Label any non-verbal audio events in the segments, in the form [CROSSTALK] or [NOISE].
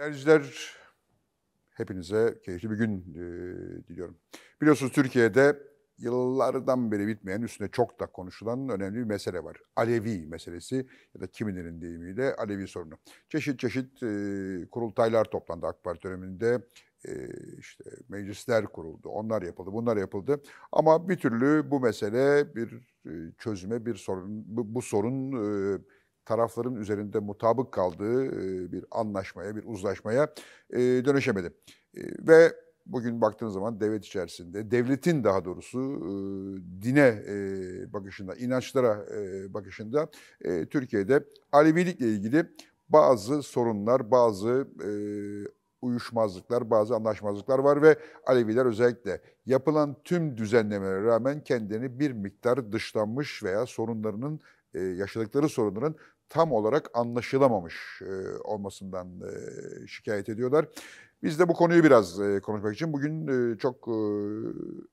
Değerliciler, hepinize keyifli bir gün e, diliyorum. Biliyorsunuz Türkiye'de yıllardan beri bitmeyen, üstüne çok da konuşulan önemli bir mesele var. Alevi meselesi ya da kiminlerin deyimiyle Alevi sorunu. Çeşit çeşit e, kurultaylar toplandı AK Parti döneminde. E, işte meclisler kuruldu, onlar yapıldı, bunlar yapıldı. Ama bir türlü bu mesele bir e, çözüme, bir sorun, bu, bu sorun... E, tarafların üzerinde mutabık kaldığı e, bir anlaşmaya, bir uzlaşmaya e, dönüşemedi. E, ve bugün baktığınız zaman devlet içerisinde, devletin daha doğrusu dine bakışında, inançlara bakışında Türkiye'de Alevilikle ilgili bazı sorunlar, bazı uyuşmazlıklar, bazı anlaşmazlıklar var ve Aleviler özellikle yapılan tüm düzenlemelere rağmen kendini bir miktar dışlanmış veya sorunlarının yaşadıkları sorunların tam olarak anlaşılamamış olmasından şikayet ediyorlar. Biz de bu konuyu biraz konuşmak için bugün çok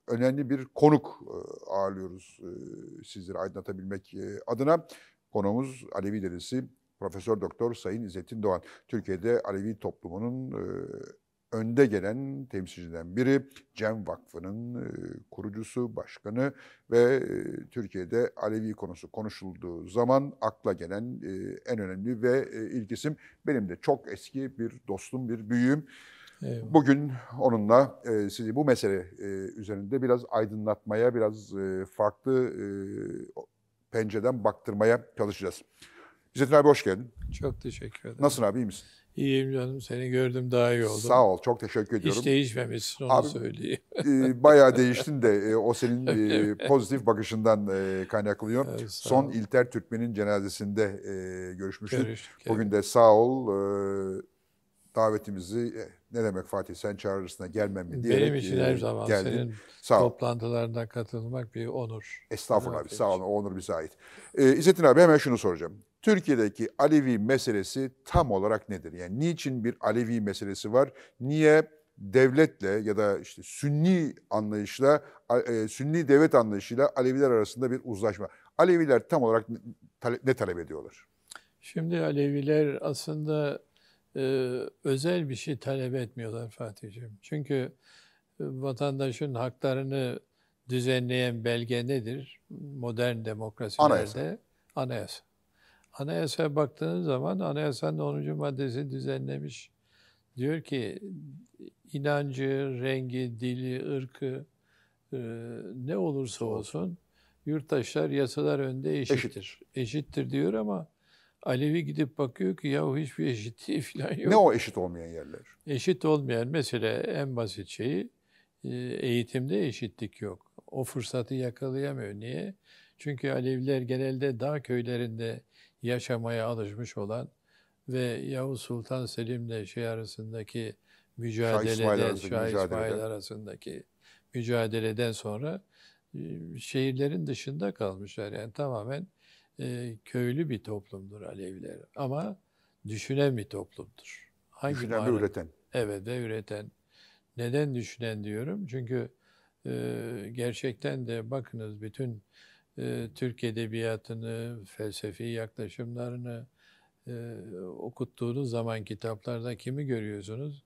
önemli bir konuk e, ağırlıyoruz sizleri aydınlatabilmek adına. Konuğumuz Alevi derisi Profesör Doktor Sayın İzzettin Doğan. Türkiye'de Alevi toplumunun önde gelen temsilciden biri. Cem Vakfı'nın e, kurucusu, başkanı ve e, Türkiye'de Alevi konusu konuşulduğu zaman akla gelen e, en önemli ve e, ilk isim. Benim de çok eski bir dostum, bir büyüğüm. Eyvallah. Bugün onunla e, sizi bu mesele e, üzerinde biraz aydınlatmaya, biraz e, farklı e, pencereden baktırmaya çalışacağız. İzzettin abi hoş geldin. Çok teşekkür ederim. Nasılsın abi iyi misin? İyiyim canım seni gördüm daha iyi oldum. Sağ ol çok teşekkür ediyorum. Hiç değişmemişsin onu abi, söyleyeyim. [LAUGHS] e, bayağı değiştin de e, o senin e, [LAUGHS] pozitif bakışından e, kaynaklıyor. Evet, Son ol. İlter Türkmen'in cenazesinde e, görüşmüştük. Görüştük, Bugün de sağ ol e, davetimizi e, ne demek Fatih sen çağrısına gelmem mi diye. Benim için e, her zaman geldin. senin sağ toplantılarına katılmak bir onur. Estağfurullah abi sağ olun onur bize ait. E, İzzettin abi hemen şunu soracağım. Türkiye'deki Alevi meselesi tam olarak nedir? Yani niçin bir Alevi meselesi var? Niye devletle ya da işte Sünni anlayışla e, Sünni devlet anlayışıyla Aleviler arasında bir uzlaşma? Aleviler tam olarak ne talep ediyorlar? Şimdi Aleviler aslında e, özel bir şey talep etmiyorlar Fatih'ciğim. Çünkü e, vatandaşın haklarını düzenleyen belge nedir? Modern demokrasilerde anayasa. anayasa. Anayasaya baktığınız zaman anayasanın 10. maddesi düzenlemiş. Diyor ki inancı, rengi, dili, ırkı e, ne olursa olsun yurttaşlar yasalar önünde eşittir. Eşit. Eşittir diyor ama Alevi gidip bakıyor ki yahu hiçbir eşitliği [LAUGHS] falan yok. Ne o eşit olmayan yerler? Eşit olmayan mesela en basit şeyi e, eğitimde eşitlik yok. O fırsatı yakalayamıyor. Niye? Çünkü Aleviler genelde dağ köylerinde yaşamaya alışmış olan ve Yavuz Sultan Selim'le şey arasındaki mücadeleden, Şah İsmail, arasındaki, Şah İsmail mücadeleden. arasındaki mücadeleden sonra e, şehirlerin dışında kalmışlar. Yani tamamen e, köylü bir toplumdur Aleviler ama düşünen bir toplumdur. Hangi düşünen manada? ve üreten. Evet ve üreten. Neden düşünen diyorum? Çünkü e, gerçekten de bakınız bütün e, Türk edebiyatını, felsefi yaklaşımlarını e, okuttuğunuz zaman kitaplarda kimi görüyorsunuz?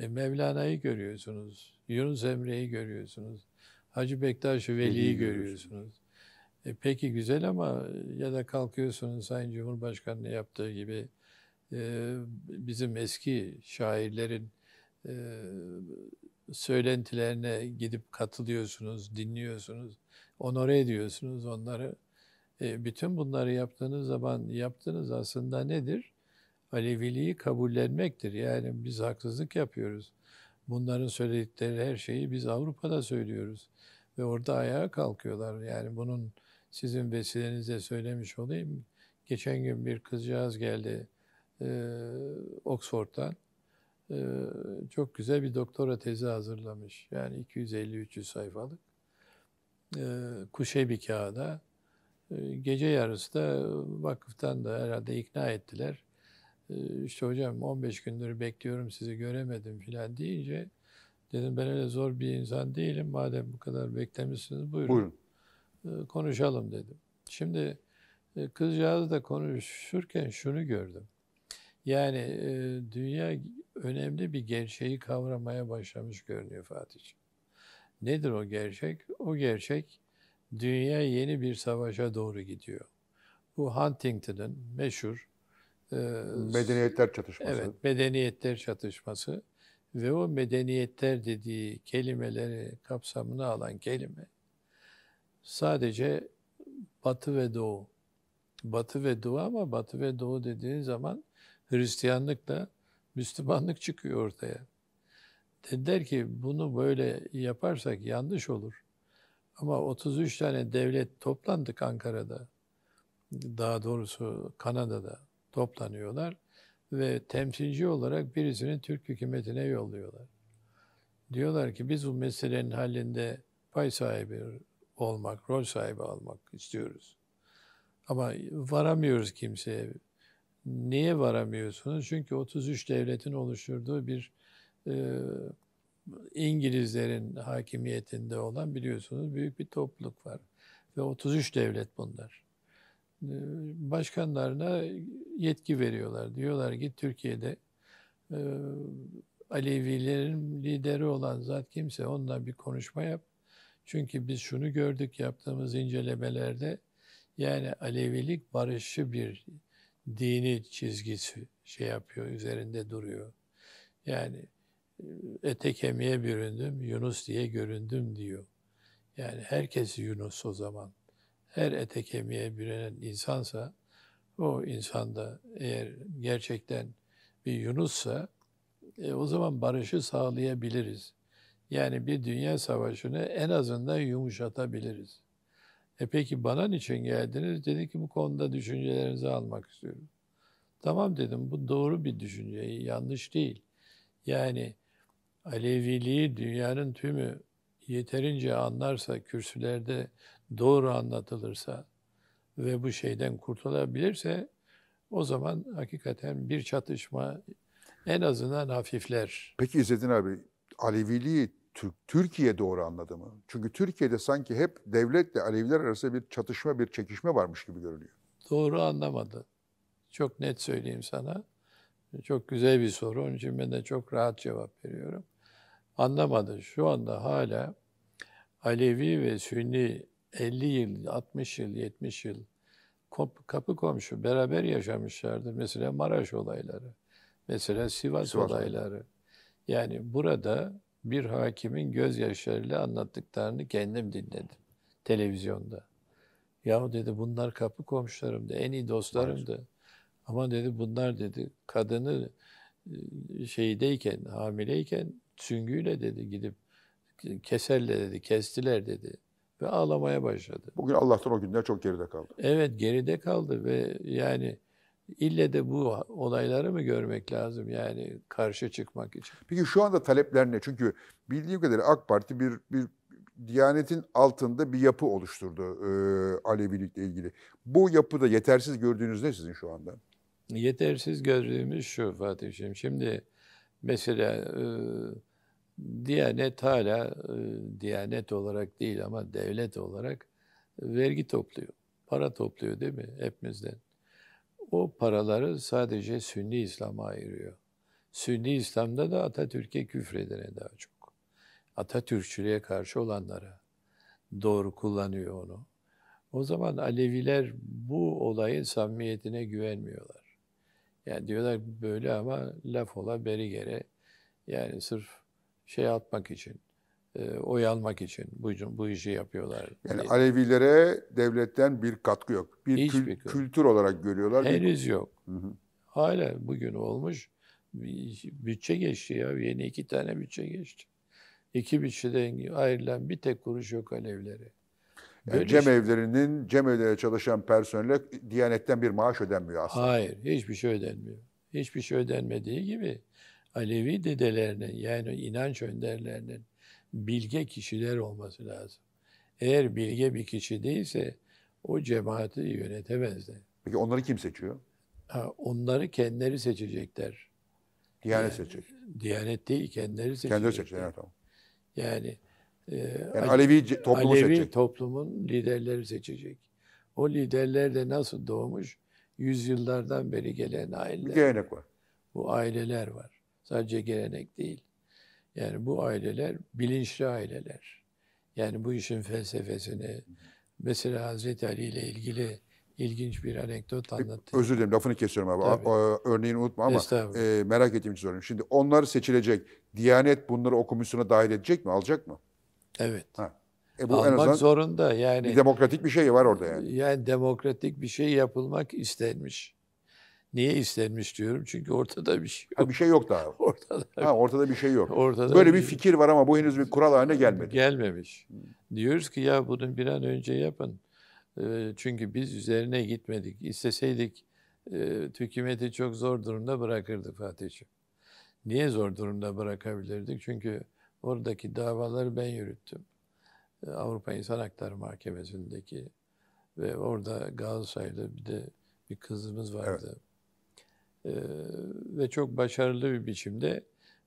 E, Mevlana'yı görüyorsunuz, Yunus Emre'yi görüyorsunuz, Hacı Bektaş Veli'yi görüyorsunuz. E, peki güzel ama ya da kalkıyorsunuz Sayın Cumhurbaşkanı'nın yaptığı gibi e, bizim eski şairlerin e, söylentilerine gidip katılıyorsunuz, dinliyorsunuz onore ediyorsunuz onları. E, bütün bunları yaptığınız zaman yaptığınız aslında nedir? Aleviliği kabullenmektir. Yani biz haksızlık yapıyoruz. Bunların söyledikleri her şeyi biz Avrupa'da söylüyoruz. Ve orada ayağa kalkıyorlar. Yani bunun sizin vesilenizle söylemiş olayım. Geçen gün bir kızcağız geldi e, Oxford'dan. E, çok güzel bir doktora tezi hazırlamış. Yani 250-300 sayfalık. Ee, kuşey bir kağıda ee, gece yarısı da vakıftan da herhalde ikna ettiler. Ee, işte hocam 15 gündür bekliyorum sizi göremedim filan deyince dedim ben öyle zor bir insan değilim. Madem bu kadar beklemişsiniz buyurun. buyurun. Konuşalım dedim. Şimdi e, kızcağız da konuşurken şunu gördüm. Yani e, dünya önemli bir gerçeği kavramaya başlamış görünüyor Fatih'ciğim. Nedir o gerçek? O gerçek dünya yeni bir savaşa doğru gidiyor. Bu Huntington'ın meşhur e, medeniyetler çatışması. Evet, medeniyetler çatışması ve o medeniyetler dediği kelimeleri kapsamına alan kelime sadece Batı ve Doğu. Batı ve Doğu ama Batı ve Doğu dediğin zaman Hristiyanlıkla Müslümanlık çıkıyor ortaya. Dediler ki bunu böyle yaparsak yanlış olur. Ama 33 tane devlet toplandık Ankara'da. Daha doğrusu Kanada'da toplanıyorlar ve temsilci olarak birisini Türk hükümetine yolluyorlar. Diyorlar ki biz bu meselenin halinde pay sahibi olmak, rol sahibi almak istiyoruz. Ama varamıyoruz kimseye. Niye varamıyorsunuz? Çünkü 33 devletin oluşturduğu bir e, İngilizlerin hakimiyetinde olan biliyorsunuz büyük bir topluluk var. Ve 33 devlet bunlar. E, başkanlarına yetki veriyorlar. Diyorlar ki Türkiye'de e, Alevilerin lideri olan zat kimse onunla bir konuşma yap. Çünkü biz şunu gördük yaptığımız incelemelerde yani Alevilik barışçı bir dini çizgisi şey yapıyor, üzerinde duruyor. Yani ete kemiğe büründüm, Yunus diye göründüm diyor. Yani herkes Yunus o zaman. Her ete kemiğe bürünen insansa, o insanda eğer gerçekten bir Yunus'sa, e, o zaman barışı sağlayabiliriz. Yani bir dünya savaşını en azından yumuşatabiliriz. E peki bana niçin geldiniz? Dedi ki bu konuda düşüncelerinizi almak istiyorum. Tamam dedim bu doğru bir düşünce, yanlış değil. Yani Aleviliği dünyanın tümü yeterince anlarsa, kürsülerde doğru anlatılırsa ve bu şeyden kurtulabilirse o zaman hakikaten bir çatışma en azından hafifler. Peki İzzettin abi, Aleviliği Türkiye doğru anladı mı? Çünkü Türkiye'de sanki hep devletle Aleviler arasında bir çatışma, bir çekişme varmış gibi görünüyor. Doğru anlamadı. Çok net söyleyeyim sana. Çok güzel bir soru. Onun için ben de çok rahat cevap veriyorum anlamadı. Şu anda hala Alevi ve Sünni 50 yıl, 60 yıl, 70 yıl kapı komşu beraber yaşamışlardır. Mesela Maraş olayları, mesela Sivas, Sivas. olayları. Yani burada bir hakimin gözyaşlarıyla anlattıklarını kendim dinledim televizyonda. Yahu dedi bunlar kapı komşularımdı, en iyi dostlarımdı. Maraş. Ama dedi bunlar dedi kadını ıı, şeydeyken, hamileyken süngüyle dedi gidip keserle dedi, kestiler dedi. Ve ağlamaya başladı. Bugün Allah'tan o günler çok geride kaldı. Evet geride kaldı ve yani ille de bu olayları mı görmek lazım yani karşı çıkmak için? Peki şu anda talepler ne? Çünkü bildiğim kadarıyla AK Parti bir, bir Diyanetin altında bir yapı oluşturdu e, Alevilikle ilgili. Bu yapıda yetersiz gördüğünüz ne sizin şu anda? Yetersiz gördüğümüz şu Fatih'ciğim. Şimdi Mesela e, Diyanet hala e, Diyanet olarak değil ama devlet olarak e, vergi topluyor. Para topluyor değil mi hepimizden? O paraları sadece Sünni İslam'a ayırıyor. Sünni İslam'da da Atatürk'e küfredene daha çok. Atatürkçülüğe karşı olanlara doğru kullanıyor onu. O zaman Aleviler bu olayın samimiyetine güvenmiyorlar. Yani diyorlar böyle ama laf ola beri geri. Yani sırf şey atmak için, e, oy almak için bu, bu işi yapıyorlar. Yani diye. Alevilere devletten bir katkı yok. Bir Hiçbir kül, kültür olarak görüyorlar. Henüz yok. Hı hı. Hala bugün olmuş. Bütçe geçti ya. Yeni iki tane bütçe geçti. İki bütçeden ayrılan bir tek kuruş yok Alevlere. E, yani cem evlerinin, cem evlere çalışan personele Diyanet'ten bir maaş ödenmiyor aslında. Hayır, hiçbir şey ödenmiyor. Hiçbir şey ödenmediği gibi Alevi dedelerinin yani inanç önderlerinin bilge kişiler olması lazım. Eğer bilge bir kişi değilse o cemaati yönetemezler. Peki onları kim seçiyor? Ha, onları kendileri seçecekler. Diyanet yani, seçecek. Diyanet değil, kendileri seçecekler. Kendileri seçecekler, tamam. Yani ee, yani Alevi toplumu Alevi seçecek. toplumun liderleri seçecek. O liderler de nasıl doğmuş? Yüzyıllardan beri gelen aileler. Bir gelenek var. Bu aileler var. Sadece gelenek değil. Yani bu aileler bilinçli aileler. Yani bu işin felsefesini, mesela Hazreti Ali ile ilgili ilginç bir anekdot anlattı. Özür dilerim lafını kesiyorum abi. Tabii. Örneğini unutma ama e, merak ettiğim için soruyorum. Şimdi onlar seçilecek. Diyanet bunları o dahil edecek mi, alacak mı? Evet. Ha. E bu Almak en azından zorunda yani. Bir demokratik bir şey var orada yani. Yani demokratik bir şey yapılmak istenmiş. Niye istenmiş diyorum? Çünkü ortada bir şey yok. Ha, bir şey yok daha. [LAUGHS] ortada. Ha, ortada bir şey yok. Ortada Böyle bir, bir fikir var ama bu henüz bir kural haline gelmedi. Gelmemiş. Diyoruz ki ya bunu bir an önce yapın. Ee, çünkü biz üzerine gitmedik. İsteseydik e, hükümeti çok zor durumda bırakırdık Fatih'ciğim. Niye zor durumda bırakabilirdik? Çünkü Oradaki davaları ben yürüttüm. Ee, Avrupa İnsan Hakları Mahkemesi'ndeki ve orada Galatasaray'da bir de bir kızımız vardı. Evet. Ee, ve çok başarılı bir biçimde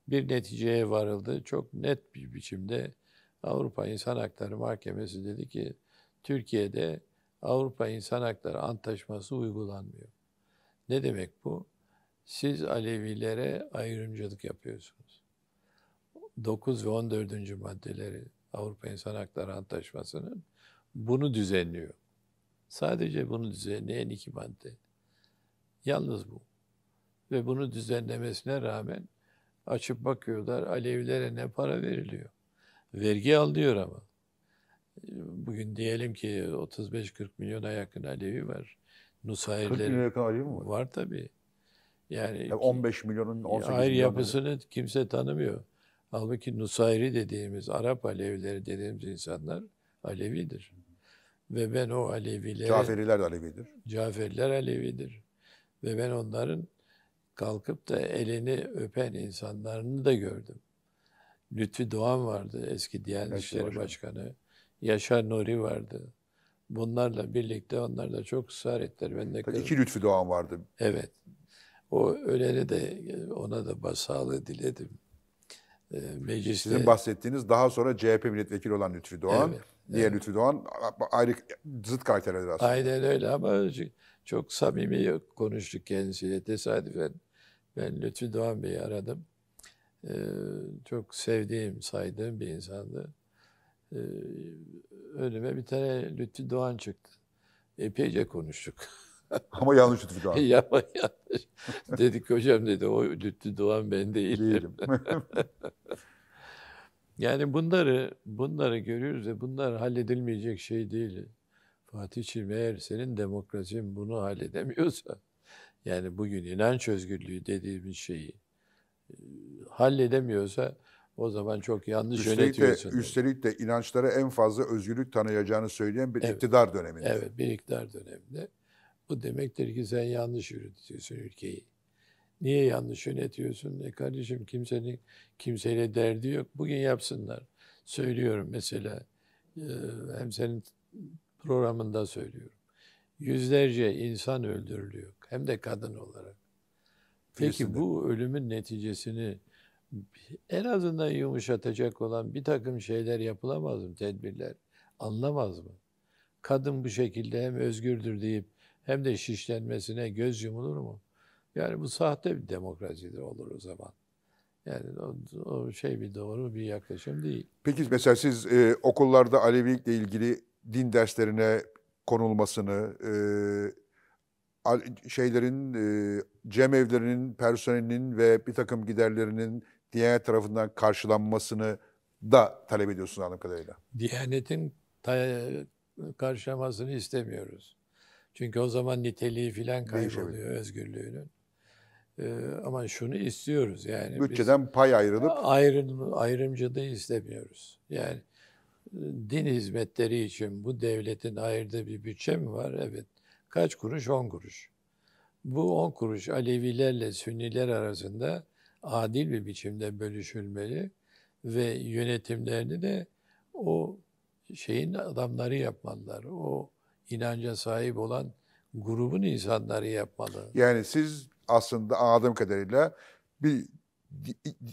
bir neticeye varıldı. Çok net bir biçimde Avrupa İnsan Hakları Mahkemesi dedi ki Türkiye'de Avrupa İnsan Hakları Antlaşması uygulanmıyor. Ne demek bu? Siz Alevilere ayrımcılık yapıyorsunuz. 9 ve 14. maddeleri Avrupa İnsan Hakları Antlaşması'nın bunu düzenliyor. Sadece bunu düzenleyen iki madde. Yalnız bu. Ve bunu düzenlemesine rağmen açıp bakıyorlar Alevilere ne para veriliyor. Vergi alıyor ama. Bugün diyelim ki 35-40 milyona yakın Alevi var. Nusayirleri. 40 milyona yakın Alevi mi var? Var tabii. Yani, yani 15 milyonun 18 Hayır yapısını kimse tanımıyor. Halbuki Nusayri dediğimiz Arap Alevileri dediğimiz insanlar Alevidir. Ve ben o Alevilere... Caferiler de Alevidir. Caferiler Alevidir. Ve ben onların kalkıp da elini öpen insanlarını da gördüm. Lütfi Doğan vardı eski Diyanet eski İşleri Başkanı. Başkanı. Yaşar Nuri vardı. Bunlarla birlikte onlar da çok ısrar ettiler. Ben de İki Lütfi Doğan vardı. Evet. O öleni de ona da basalı diledim. Ee, mecliste... Sizin bahsettiğiniz daha sonra CHP milletvekili olan Lütfi Doğan. Evet, diğer evet. Lütfi Doğan ayrı zıt karakterler aslında. Aynen öyle ama çok samimi konuştuk kendisiyle tesadüfen. Ben Lütfi Doğan Bey'i aradım. Ee, çok sevdiğim, saydığım bir insandı. Ee, önüme bir tane Lütfi Doğan çıktı. Epeyce konuştuk. [LAUGHS] [LAUGHS] Ama yanlış ütücü Doğan. [LAUGHS] Yapma yanlış. Dedik hocam dedi o Lütfü Doğan ben değilim. değilim. [LAUGHS] yani bunları bunları görüyoruz ve bunlar halledilmeyecek şey değil. Fatih'ciğim eğer senin demokrasin bunu halledemiyorsa yani bugün inanç özgürlüğü dediğimiz şeyi e, halledemiyorsa o zaman çok yanlış üstelik yönetiyorsun. De, üstelik de inançlara en fazla özgürlük tanıyacağını söyleyen bir evet. iktidar döneminde. Evet, bir iktidar döneminde. Bu demektir ki sen yanlış yönetiyorsun ülkeyi. Niye yanlış yönetiyorsun? E kardeşim kimsenin kimseyle derdi yok. Bugün yapsınlar. Söylüyorum mesela e, hem senin programında söylüyorum. Yüzlerce insan öldürülüyor. Hem de kadın olarak. Peki bu ölümün neticesini en azından yumuşatacak olan bir takım şeyler yapılamaz mı? Tedbirler anlamaz mı? Kadın bu şekilde hem özgürdür deyip hem de şişlenmesine göz yumulur mu? Yani bu sahte bir demokrasidir olur o zaman. Yani o, o şey bir doğru bir yaklaşım değil. Peki mesela siz e, okullarda Alevilikle ilgili din derslerine konulmasını, e, şeylerin, e, cem evlerinin, personelinin ve bir takım giderlerinin Diyanet tarafından karşılanmasını da talep ediyorsunuz anladığım kadarıyla. Diyanetin karşılamasını istemiyoruz. Çünkü o zaman niteliği filan kayboluyor özgürlüğünün. Ee, ama şunu istiyoruz yani. Bütçeden pay ayrılıp. Ayrım, ayrımcılığı istemiyoruz. Yani e, din hizmetleri için bu devletin ayırdığı bir bütçe mi var? Evet. Kaç kuruş? On kuruş. Bu on kuruş Alevilerle Sünniler arasında adil bir biçimde bölüşülmeli ve yönetimlerini de o şeyin adamları yapmalılar. O inanca sahip olan grubun insanları yapmalı. Yani siz aslında anladığım kadarıyla bir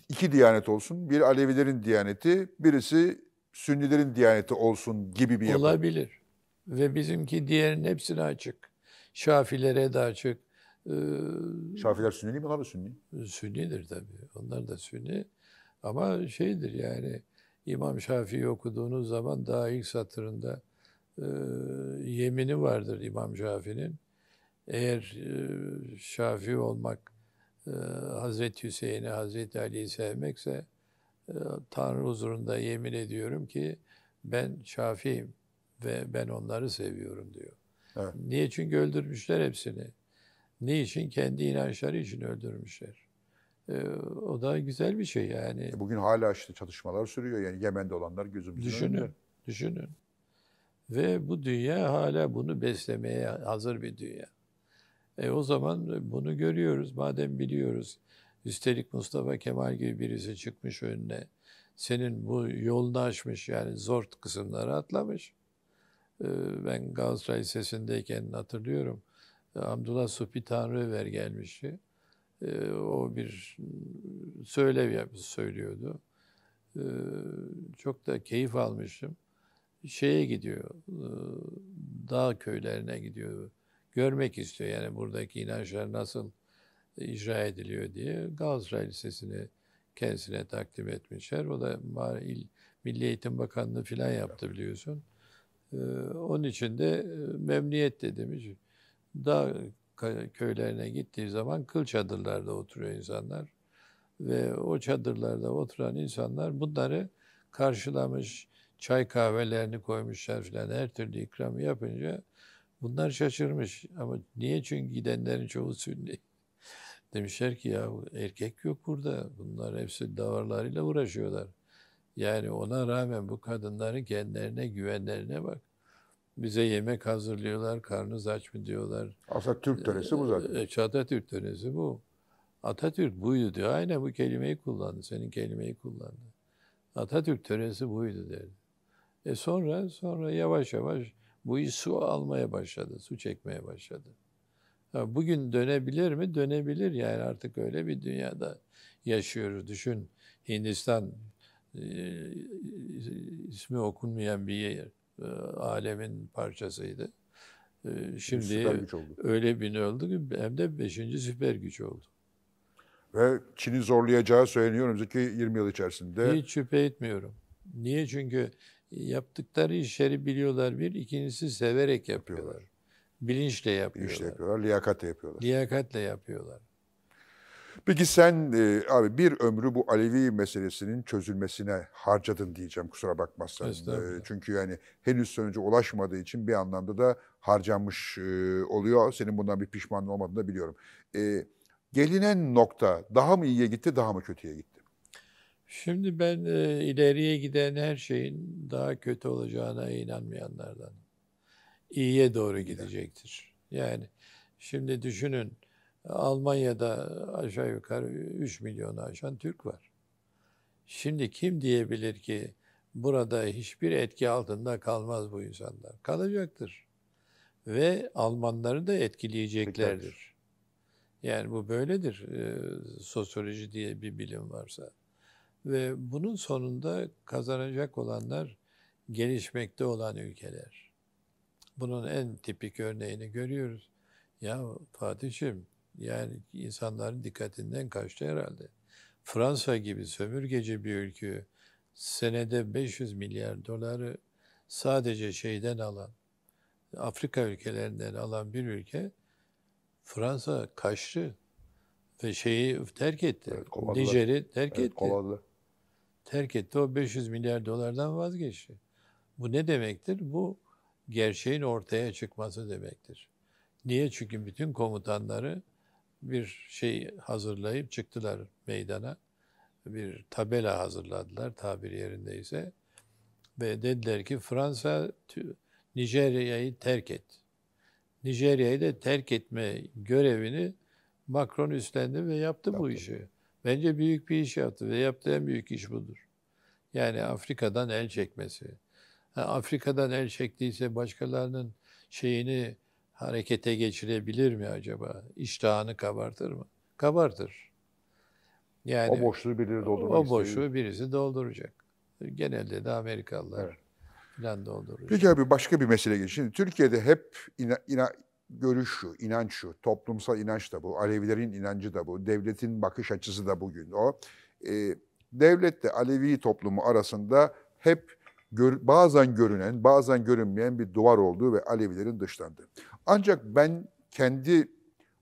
iki diyanet olsun. Bir Alevilerin diyaneti, birisi Sünnilerin diyaneti olsun gibi bir yapı. Olabilir. Ve bizimki diğerinin hepsine açık. Şafilere de açık. Ee, Şafiler Sünni mi? Onlar da Sünni. Sünnidir tabii. Onlar da Sünni. Ama şeydir yani İmam Şafii okuduğunuz zaman daha ilk satırında e, yemini vardır İmam Şafii'nin. Eğer e, Şafii olmak e, Hazreti Hüseyin'i, Hazreti Ali'yi sevmekse e, Tanrı huzurunda yemin ediyorum ki ben Şafii'yim ve ben onları seviyorum diyor. Evet. Niye? Çünkü öldürmüşler hepsini. için Kendi inançları için öldürmüşler. Ee, o da güzel bir şey yani. E, bugün hala işte çatışmalar sürüyor yani Yemen'de olanlar gözümüzün düşünün, önünde. Düşünün, düşünün. Ve bu dünya hala bunu beslemeye hazır bir dünya. E o zaman bunu görüyoruz madem biliyoruz. Üstelik Mustafa Kemal gibi birisi çıkmış önüne. Senin bu yolunu açmış yani zor kısımları atlamış. E, ben Galatasaray sesindeyken hatırlıyorum. Abdullah Supi Tanrıver gelmişti. E, o bir söylev söylüyordu. E, çok da keyif almıştım şeye gidiyor, dağ köylerine gidiyor. Görmek istiyor yani buradaki inançlar nasıl icra ediliyor diye Galatasaray Lisesi'ni kendisine takdim etmişler. O da il Milli Eğitim Bakanlığı filan yaptı biliyorsun. Onun için de memnuniyetle demiş. Dağ köylerine gittiği zaman kıl çadırlarda oturuyor insanlar. Ve o çadırlarda oturan insanlar bunları karşılamış, çay kahvelerini koymuşlar falan her türlü ikramı yapınca bunlar şaşırmış. Ama niye? Çünkü gidenlerin çoğu sünni. [LAUGHS] Demişler ki ya erkek yok burada. Bunlar hepsi davarlarıyla uğraşıyorlar. Yani ona rağmen bu kadınların kendilerine güvenlerine bak. Bize yemek hazırlıyorlar, karnınız aç mı diyorlar. Aslında Türk töresi bu zaten. E, e, Atatürk töresi bu. Atatürk buydu diyor. Aynen bu kelimeyi kullandı. Senin kelimeyi kullandı. Atatürk töresi buydu derdi. E sonra sonra yavaş yavaş bu iş su almaya başladı, su çekmeye başladı. bugün dönebilir mi? Dönebilir yani artık öyle bir dünyada yaşıyoruz. Düşün Hindistan e, ismi okunmayan bir yer, e, alemin parçasıydı. E, şimdi öyle bir ne oldu ki hem de beşinci süper güç oldu. Ve Çin'i zorlayacağı söyleniyor önümüzdeki 20 yıl içerisinde. Hiç şüphe etmiyorum. Niye? Çünkü yaptıkları işleri biliyorlar bir, ikincisi severek yapıyorlar. yapıyorlar. Bilinçle yapıyorlar. Bilinçle yapıyorlar, liyakatle yapıyorlar. Liyakatle yapıyorlar. Peki sen e, abi bir ömrü bu Alevi meselesinin çözülmesine harcadın diyeceğim kusura bakmazsan. E, çünkü yani henüz sonuca ulaşmadığı için bir anlamda da harcanmış e, oluyor. Senin bundan bir pişmanlığın olmadığını da biliyorum. E, gelinen nokta daha mı iyiye gitti daha mı kötüye gitti? Şimdi ben e, ileriye giden her şeyin daha kötü olacağına inanmayanlardan. İyiye doğru gidecektir. Yani şimdi düşünün Almanya'da aşağı yukarı 3 milyonu aşan Türk var. Şimdi kim diyebilir ki burada hiçbir etki altında kalmaz bu insanlar? Kalacaktır. Ve Almanları da etkileyeceklerdir. Yani bu böyledir. Ee, sosyoloji diye bir bilim varsa. Ve bunun sonunda kazanacak olanlar gelişmekte olan ülkeler. Bunun en tipik örneğini görüyoruz. Ya Fatih'im yani insanların dikkatinden kaçtı herhalde. Fransa gibi sömürgeci bir ülke senede 500 milyar doları sadece şeyden alan, Afrika ülkelerinden alan bir ülke Fransa kaçtı ve şeyi terk etti. Evet, Nijer'i terk evet, etti. Kovaladı terk etti. O 500 milyar dolardan vazgeçti. Bu ne demektir? Bu gerçeğin ortaya çıkması demektir. Niye? Çünkü bütün komutanları bir şey hazırlayıp çıktılar meydana. Bir tabela hazırladılar tabir yerindeyse. Ve dediler ki Fransa Nijerya'yı terk et. Nijerya'yı da terk etme görevini Macron üstlendi ve yaptı, yaptı. bu işi. Bence büyük bir iş yaptı ve yaptığı en büyük iş budur. Yani Afrika'dan el çekmesi. Ha, Afrika'dan el çektiyse başkalarının şeyini harekete geçirebilir mi acaba? İştahını kabartır mı? Kabartır. Yani o boşluğu birisi doldurmak O boşluğu istiyor. birisi dolduracak. Genelde de Amerikalılar. Evet falan doldurur. Peki abi başka bir mesele geçin. Türkiye'de hep ina, ina, görüş şu, inanç şu, toplumsal inanç da bu, Alevilerin inancı da bu, devletin bakış açısı da bugün o. E, ee, devletle Alevi toplumu arasında hep gör, bazen görünen, bazen görünmeyen bir duvar olduğu ve Alevilerin dışlandığı. Ancak ben kendi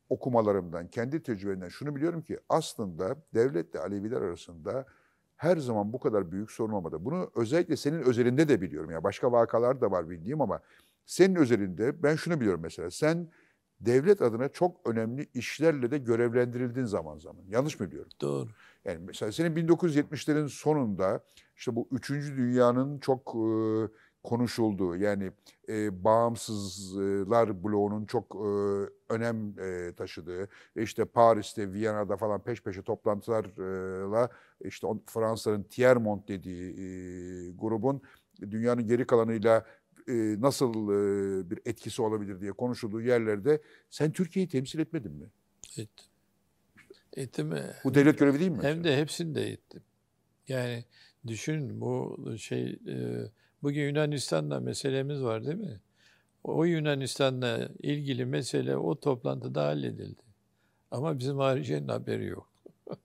okumalarımdan, kendi tecrübemden şunu biliyorum ki aslında devletle Aleviler arasında her zaman bu kadar büyük sorun olmadı. Bunu özellikle senin özelinde de biliyorum. Ya yani başka vakalar da var bildiğim ama senin özelinde ben şunu biliyorum mesela. Sen devlet adına çok önemli işlerle de görevlendirildin zaman zaman. Yanlış mı biliyorum? Doğru. Yani mesela senin 1970'lerin sonunda işte bu üçüncü Dünya'nın çok e, konuşulduğu yani e, bağımsızlar bloğunun çok e, önem e, taşıdığı e, işte Paris'te, Viyana'da falan peş peşe toplantılarla e, işte Fransa'nın Tiermont dediği e, grubun dünyanın geri kalanıyla e, nasıl e, bir etkisi olabilir diye konuşulduğu yerlerde sen Türkiye'yi temsil etmedin mi? Ettim. Ettim. Bu devlet görevi değil mi? Hem mesela? de hepsini de ettim. Yani düşün bu şey e, bugün Yunanistan'da meselemiz var değil mi? O Yunanistan'la ilgili mesele o toplantıda halledildi. Ama bizim hariciyenin haberi yok. [LAUGHS]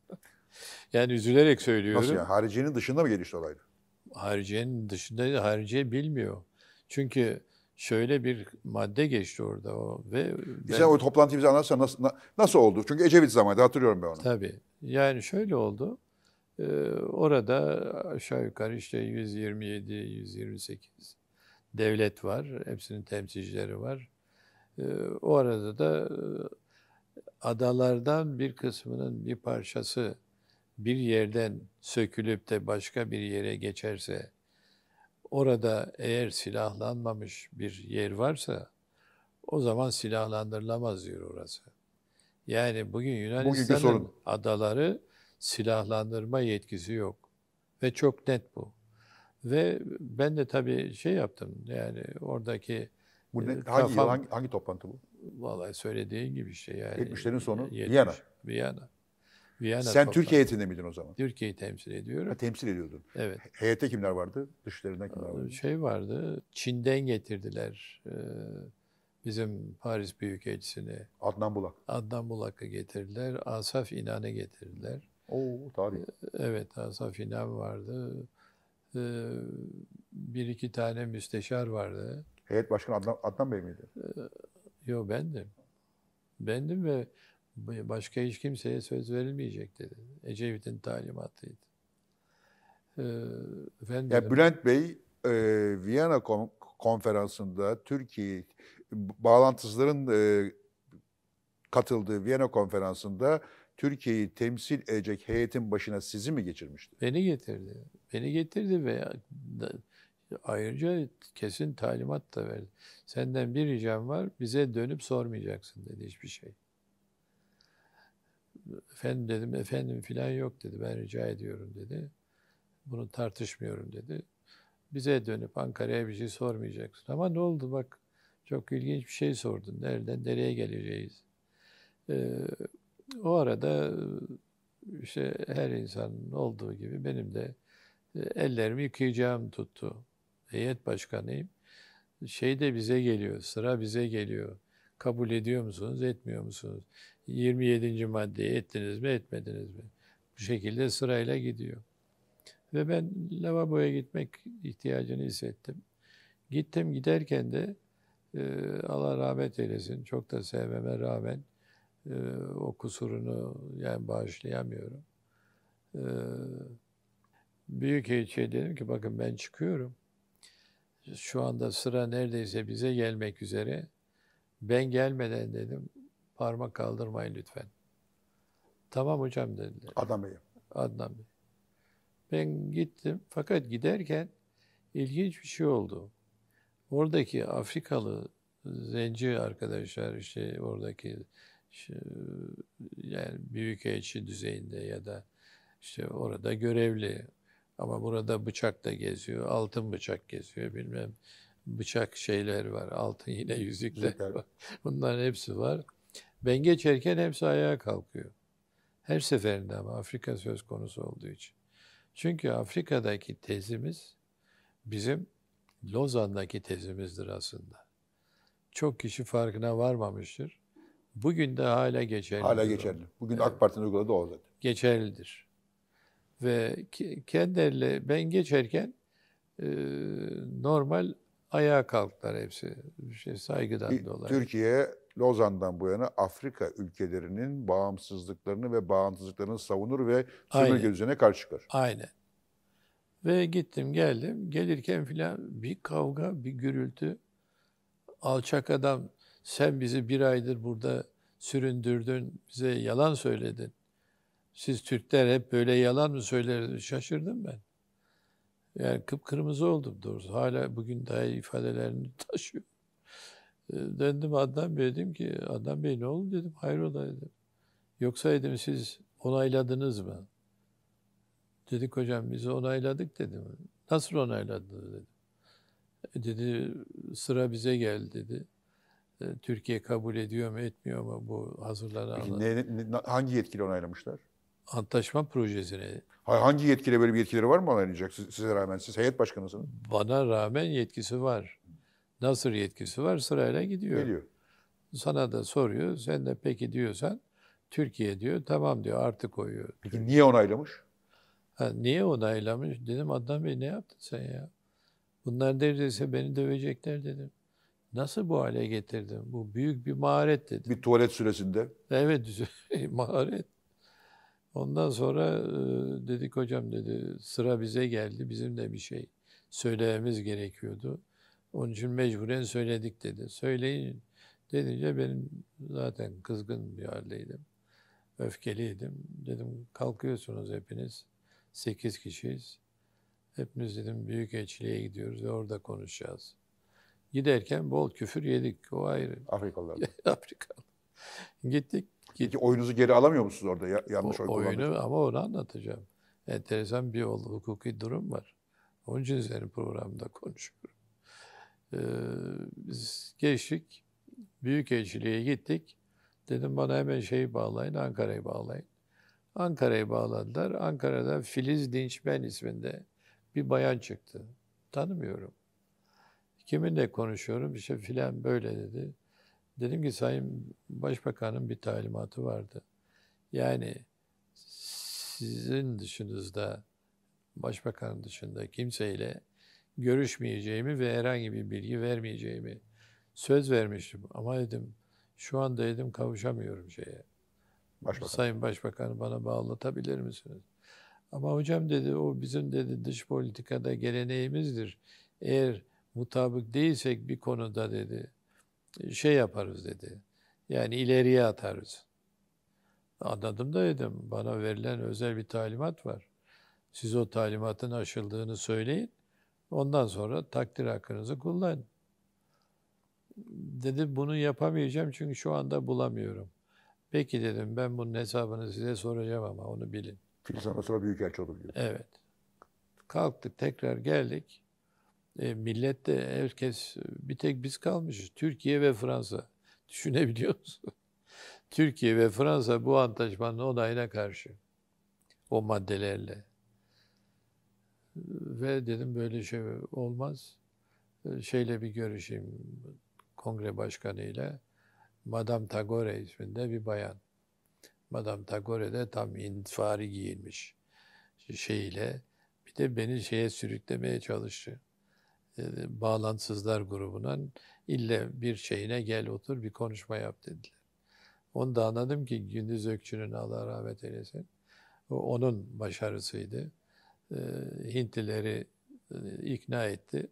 yani üzülerek söylüyorum. Nasıl yani? Hariciyenin dışında mı gelişti olaydı? Hariciyenin dışında hariciye bilmiyor. Çünkü şöyle bir madde geçti orada o ve ben... Sen o toplantıyı bize anlatsan nasıl, nasıl oldu? Çünkü Ecevit zamanında hatırlıyorum ben onu. Tabii. Yani şöyle oldu. Ee, orada aşağı yukarı işte 127, 128 devlet var. Hepsinin temsilcileri var. Ee, o arada da e, adalardan bir kısmının bir parçası bir yerden sökülüp de başka bir yere geçerse Orada eğer silahlanmamış bir yer varsa o zaman silahlandırılamaz diyor orası. Yani bugün Yunanistan'ın adaları silahlandırma yetkisi yok. Ve çok net bu. Ve ben de tabii şey yaptım yani oradaki bu ne, e, kafam, hangi, hangi, hangi toplantı bu? Vallahi söylediğin gibi şey yani. 70'lerin sonu 70, Viyana. Viyana. Viyana Sen Türkiye heyetinde miydin o zaman? Türkiye'yi temsil ediyorum. Ha, temsil ediyordun. Evet. Heyette kimler vardı? Dışlarında kimler vardı? Şey vardı, Çin'den getirdiler e, bizim Paris Büyükelçisini. Adnan Bulak. Adnan Bulak'ı getirdiler, Asaf İnan'ı getirdiler. Oo tarih. E, evet, Asaf İnan vardı. E, bir iki tane müsteşar vardı. Heyet Başkanı Adnan, Adnan Bey miydi? Ee, Yok bendim. Bendim ve Başka hiç kimseye söz verilmeyecek dedi. Ecevit'in talimatıydı. Ee, efendim, ya Bülent Bey e, Viyana konferansında Türkiye bağlantısızların e, katıldığı Viyana konferansında Türkiye'yi temsil edecek heyetin başına sizi mi geçirmişti? Beni getirdi. Beni getirdi ve ayrıca kesin talimat da verdi. Senden bir ricam var, bize dönüp sormayacaksın dedi hiçbir şey. Efendim dedim, efendim filan yok dedi. Ben rica ediyorum dedi. Bunu tartışmıyorum dedi. Bize dönüp Ankara'ya bir şey sormayacaksın. Ama ne oldu bak çok ilginç bir şey sordun. Nereden nereye geleceğiz? Ee, o arada e, işte her insanın olduğu gibi benim de e, ellerimi yıkayacağım tuttu. Heyet başkanıyım. Şey de bize geliyor, sıra bize geliyor. Kabul ediyor musunuz, etmiyor musunuz? 27. maddeyi ettiniz mi etmediniz mi? Bu şekilde sırayla gidiyor. Ve ben lavaboya gitmek ihtiyacını hissettim. Gittim giderken de e, Allah rahmet eylesin çok da sevmeme rağmen e, o kusurunu yani bağışlayamıyorum. E, büyük elçiye şey dedim ki bakın ben çıkıyorum. Şu anda sıra neredeyse bize gelmek üzere. Ben gelmeden dedim parmak kaldırmayın lütfen. Tamam hocam dediler. Adam Bey. Adnan Bey. Ben gittim fakat giderken ilginç bir şey oldu. Oradaki Afrikalı zenci arkadaşlar işte oradaki işte, yani büyükelçi düzeyinde ya da işte orada görevli ama burada bıçak da geziyor, altın bıçak geziyor bilmem bıçak şeyler var, altın yine yüzükler var. Bunların hepsi var. Ben geçerken hepsi ayağa kalkıyor. Her seferinde ama Afrika söz konusu olduğu için. Çünkü Afrika'daki tezimiz bizim Lozan'daki tezimizdir aslında. Çok kişi farkına varmamıştır. Bugün de hala geçerli. Hala geçerli. Bugün evet. AK Parti'nin uyguladığı o zaten. Geçerlidir. Ve kendileri ben geçerken e, normal ayağa kalktılar hepsi. Bir şey saygıdan dolayı. Türkiye Lozan'dan bu yana Afrika ülkelerinin bağımsızlıklarını ve bağımsızlıklarını savunur ve sömürge düzene karşı çıkar. Aynen. Ve gittim geldim. Gelirken filan bir kavga, bir gürültü. Alçak adam sen bizi bir aydır burada süründürdün, bize yalan söyledin. Siz Türkler hep böyle yalan mı söylerdiniz? Şaşırdım ben. Yani kıpkırmızı oldum doğrusu. Hala bugün daha ifadelerini [LAUGHS] taşıyor. Ee, döndüm Adnan Bey dedim ki Adnan Bey ne oldu dedim. Hayrola dedim. Yoksa dedim siz onayladınız mı? Dedik hocam biz onayladık dedim. Nasıl onayladınız dedim. E, dedi sıra bize geldi dedi. E, Türkiye kabul ediyor mu etmiyor mu bu hazırlanan? hangi yetkili onaylamışlar? Antlaşma projesine Hayır, hangi yetkili böyle bir yetkileri var mı onaylayacak size rağmen? Siz heyet başkanısınız. Bana rağmen yetkisi var nasır yetkisi var sırayla gidiyor. Geliyor. Sana da soruyor. Sen de peki diyorsan Türkiye diyor tamam diyor artık koyuyor. Peki Türkiye. niye onaylamış? Ha, niye onaylamış? Dedim Adnan Bey ne yaptın sen ya? Bunlar neredeyse beni dövecekler dedim. Nasıl bu hale getirdim? Bu büyük bir maharet dedim. Bir tuvalet süresinde. Evet [LAUGHS] maharet. Ondan sonra e, dedik hocam dedi sıra bize geldi bizim de bir şey söylememiz gerekiyordu. Onun için mecburen söyledik dedi. Söyleyin dedince benim zaten kızgın bir haldeydim. Öfkeliydim. Dedim kalkıyorsunuz hepiniz. Sekiz kişiyiz. Hepimiz dedim büyük elçiliğe gidiyoruz ve orada konuşacağız. Giderken bol küfür yedik. O ayrı. Afrikalılar. [LAUGHS] Afrikalı. Gittik. Peki oyunuzu geri alamıyor musunuz orada? Ya, yanlış o, oy Oyunu ama onu anlatacağım. Enteresan bir hukuki durum var. Onun için senin programda konuşuyorum. Ee, biz geçtik. Büyükelçiliğe gittik. Dedim bana hemen şeyi bağlayın, Ankara'yı bağlayın. Ankara'yı bağladılar. Ankara'da Filiz Dinçmen isminde bir bayan çıktı. Tanımıyorum. Kiminle konuşuyorum? İşte filan böyle dedi. Dedim ki Sayın Başbakan'ın bir talimatı vardı. Yani sizin dışınızda, Başbakan'ın dışında kimseyle görüşmeyeceğimi ve herhangi bir bilgi vermeyeceğimi söz vermiştim. Ama dedim şu anda dedim kavuşamıyorum şeye. Başbakan. Sayın Başbakan bana bağlatabilir misiniz? Ama hocam dedi o bizim dedi dış politikada geleneğimizdir. Eğer mutabık değilsek bir konuda dedi şey yaparız dedi. Yani ileriye atarız. Anladım da dedim. Bana verilen özel bir talimat var. Siz o talimatın aşıldığını söyleyin. Ondan sonra takdir hakkınızı kullanın. Dedi bunu yapamayacağım çünkü şu anda bulamıyorum. Peki dedim ben bunun hesabını size soracağım ama onu bilin. Çünkü sana sonra büyükelçi olur diyor. Evet. Kalktık tekrar geldik. E, millette herkes bir tek biz kalmışız. Türkiye ve Fransa. Düşünebiliyor musun? Türkiye ve Fransa bu antlaşmanın onayına karşı. O maddelerle. Ve dedim böyle şey olmaz. E, şeyle bir görüşeyim kongre başkanı ile. Madame Tagore isminde bir bayan. Madame Tagore de tam intihari giyilmiş şeyle. Bir de beni şeye sürüklemeye çalıştı. E, bağlantısızlar grubundan ille bir şeyine gel otur bir konuşma yap dediler. Onu da anladım ki Gündüz Ökçü'nün Allah rahmet eylesin. O, onun başarısıydı. Ee, Hintlileri e, ikna etti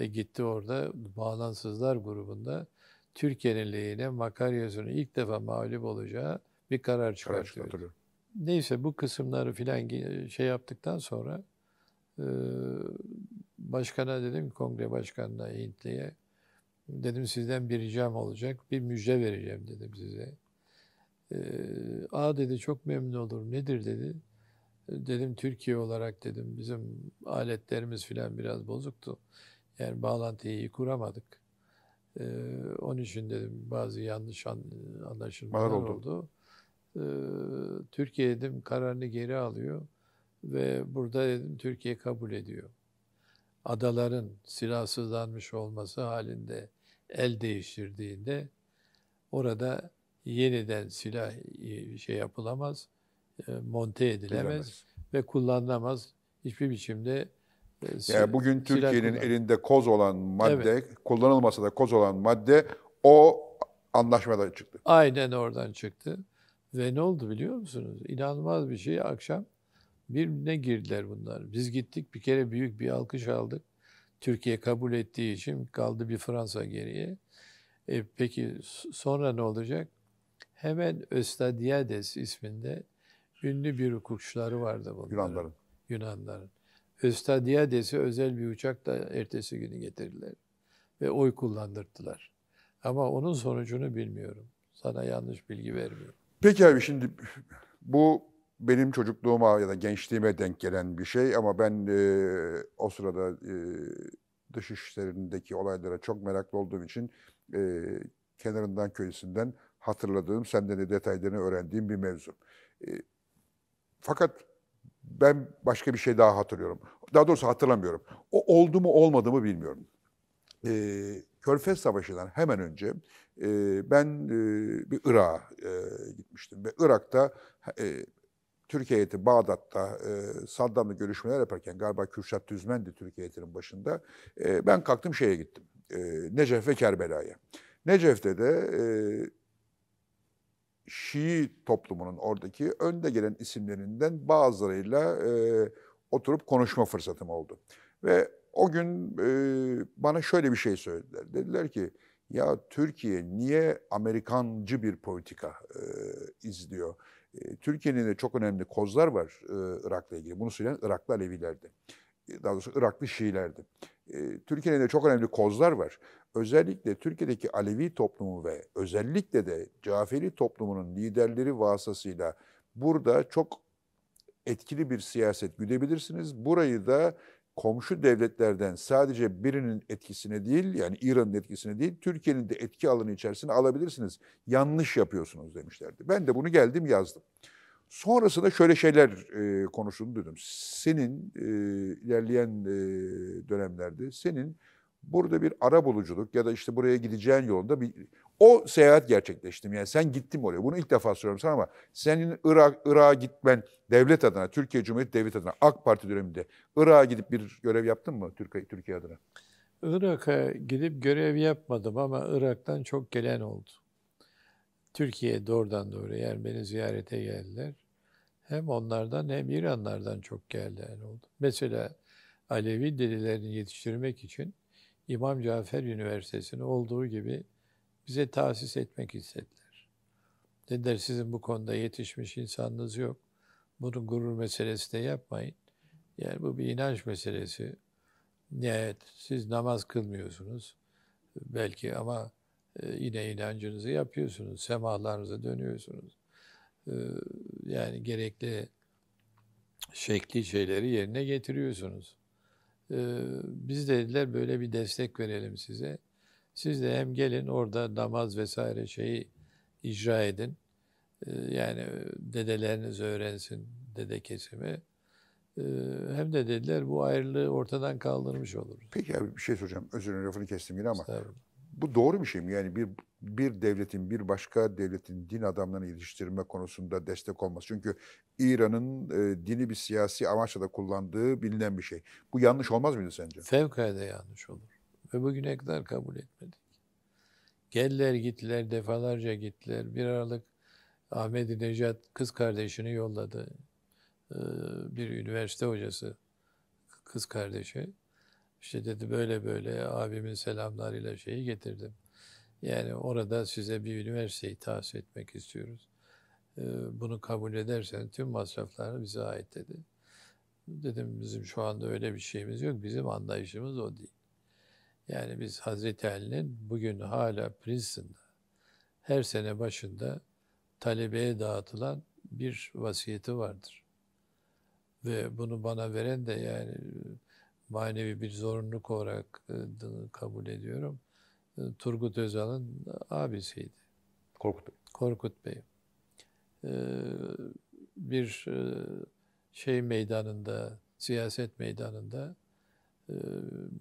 ve gitti orada Bağlansızlar grubunda Türkiye'nin lehine Makaryos'un ilk defa mağlup olacağı bir karar çıkartıyor. Neyse bu kısımları filan şey yaptıktan sonra e, başkana dedim kongre başkanına Hintli'ye dedim sizden bir ricam olacak bir müjde vereceğim dedim size. E, A dedi çok memnun olur nedir dedi dedim Türkiye olarak dedim bizim aletlerimiz filan biraz bozuktu. Yani bağlantıyı iyi kuramadık. Ee, onun için dedim bazı yanlış anlaşılmalar oldu. oldu. Ee, Türkiye dedim kararını geri alıyor ve burada dedim Türkiye kabul ediyor. Adaların silahsızlanmış olması halinde el değiştirdiğinde orada yeniden silah şey yapılamaz e, monte edilemez Dilemez. ve kullanılamaz hiçbir biçimde. E, yani bugün Türkiye'nin elinde koz olan madde, evet. kullanılmasa da koz olan madde o anlaşmada çıktı. Aynen oradan çıktı. Ve ne oldu biliyor musunuz? İnanılmaz bir şey. Akşam birbirine girdiler bunlar. Biz gittik bir kere büyük bir alkış aldık. Türkiye kabul ettiği için kaldı bir Fransa geriye. E, peki sonra ne olacak? Hemen Östadiades isminde Ünlü bir hukukçuları vardı bunların. Yunanların. Yunanların. Östadiades'i özel bir uçakla ertesi günü getirdiler. Ve oy kullandırdılar. Ama onun sonucunu bilmiyorum. Sana yanlış bilgi vermiyorum. Peki abi şimdi bu benim çocukluğuma ya da gençliğime denk gelen bir şey ama ben e, o sırada e, dış işlerindeki olaylara çok meraklı olduğum için e, kenarından köşesinden hatırladığım, senden de detaylarını öğrendiğim bir mevzu. E, fakat ben başka bir şey daha hatırlıyorum. Daha doğrusu hatırlamıyorum. O oldu mu olmadı mı bilmiyorum. E, Körfez Savaşı'ndan hemen önce e, ben e, bir Irak'a e, gitmiştim. Ve Irak'ta e, Türkiye heyeti Bağdat'ta e, Saddam'la görüşmeler yaparken galiba Kürşat Düzmen'di Türkiye heyetinin başında. E, ben kalktım şeye gittim. E, Necef ve Kerbela'ya. Necef'te de e, Şii toplumunun oradaki önde gelen isimlerinden bazılarıyla e, oturup konuşma fırsatım oldu. Ve o gün e, bana şöyle bir şey söylediler. Dediler ki ya Türkiye niye Amerikancı bir politika e, izliyor? E, Türkiye'nin de çok önemli kozlar var e, Irak'la ilgili. Bunu söyleyen Iraklı Alevilerdi daha doğrusu Iraklı Şiilerdi. E, Türkiye'nin de çok önemli kozlar var. Özellikle Türkiye'deki Alevi toplumu ve özellikle de Caferi toplumunun liderleri vasıtasıyla burada çok etkili bir siyaset güdebilirsiniz. Burayı da komşu devletlerden sadece birinin etkisine değil yani İran'ın etkisine değil Türkiye'nin de etki alanı içerisine alabilirsiniz. Yanlış yapıyorsunuz demişlerdi. Ben de bunu geldim yazdım. Sonrasında şöyle şeyler e, konuşulduğunu duydum. Senin e, ilerleyen e, dönemlerde senin burada bir ara buluculuk ya da işte buraya gideceğin yolunda bir o seyahat gerçekleştim. Yani sen gittim oraya. Bunu ilk defa soruyorum sana ama senin Irak Irak'a gitmen devlet adına, Türkiye Cumhuriyeti devlet adına AK Parti döneminde Irak'a gidip bir görev yaptın mı Türkiye Türkiye adına? Irak'a gidip görev yapmadım ama Irak'tan çok gelen oldu. Türkiye'ye doğrudan doğruya yani beni ziyarete geldiler. Hem onlardan hem İranlardan çok geldiler oldu. Mesela Alevi delilerini yetiştirmek için İmam Cafer Üniversitesi'ni olduğu gibi bize tahsis etmek istediler. Dediler sizin bu konuda yetişmiş insanınız yok. Bunu gurur meselesi de yapmayın. Yani bu bir inanç meselesi. Evet, siz namaz kılmıyorsunuz belki ama ee, yine inancınızı yapıyorsunuz, semalarınıza dönüyorsunuz. Ee, yani gerekli şekli şeyleri yerine getiriyorsunuz. Ee, biz dediler böyle bir destek verelim size. Siz de hem gelin orada namaz vesaire şeyi icra edin. Yani dedeleriniz öğrensin dede kesimi hem de dediler bu ayrılığı ortadan kaldırmış oluruz. Peki abi bir şey soracağım. Özür dilerim lafını kestim yine ama bu doğru bir şey mi? Yani bir bir devletin bir başka devletin din adamlarını yetiştirme konusunda destek olması. Çünkü İran'ın e, dini bir siyasi amaçla da kullandığı bilinen bir şey. Bu yanlış olmaz mıydı sence? Fevkalade yanlış olur. Ve bugüne kadar kabul etmedik. Geldiler gittiler, defalarca gittiler. Bir aralık Ahmet Necat kız kardeşini yolladı. Ee, bir üniversite hocası kız kardeşi. İşte dedi böyle böyle abimin selamlarıyla şeyi getirdim. Yani orada size bir üniversiteyi tahsis etmek istiyoruz. Ee, bunu kabul edersen tüm masraflar bize ait dedi. Dedim bizim şu anda öyle bir şeyimiz yok. Bizim anlayışımız o değil. Yani biz Hazreti Ali'nin bugün hala Princeton'da her sene başında talebeye dağıtılan bir vasiyeti vardır. Ve bunu bana veren de yani manevi bir zorunluluk olarak e, kabul ediyorum. E, Turgut Özal'ın abisiydi. Korkut Bey. Korkut Bey. E, bir şey meydanında, siyaset meydanında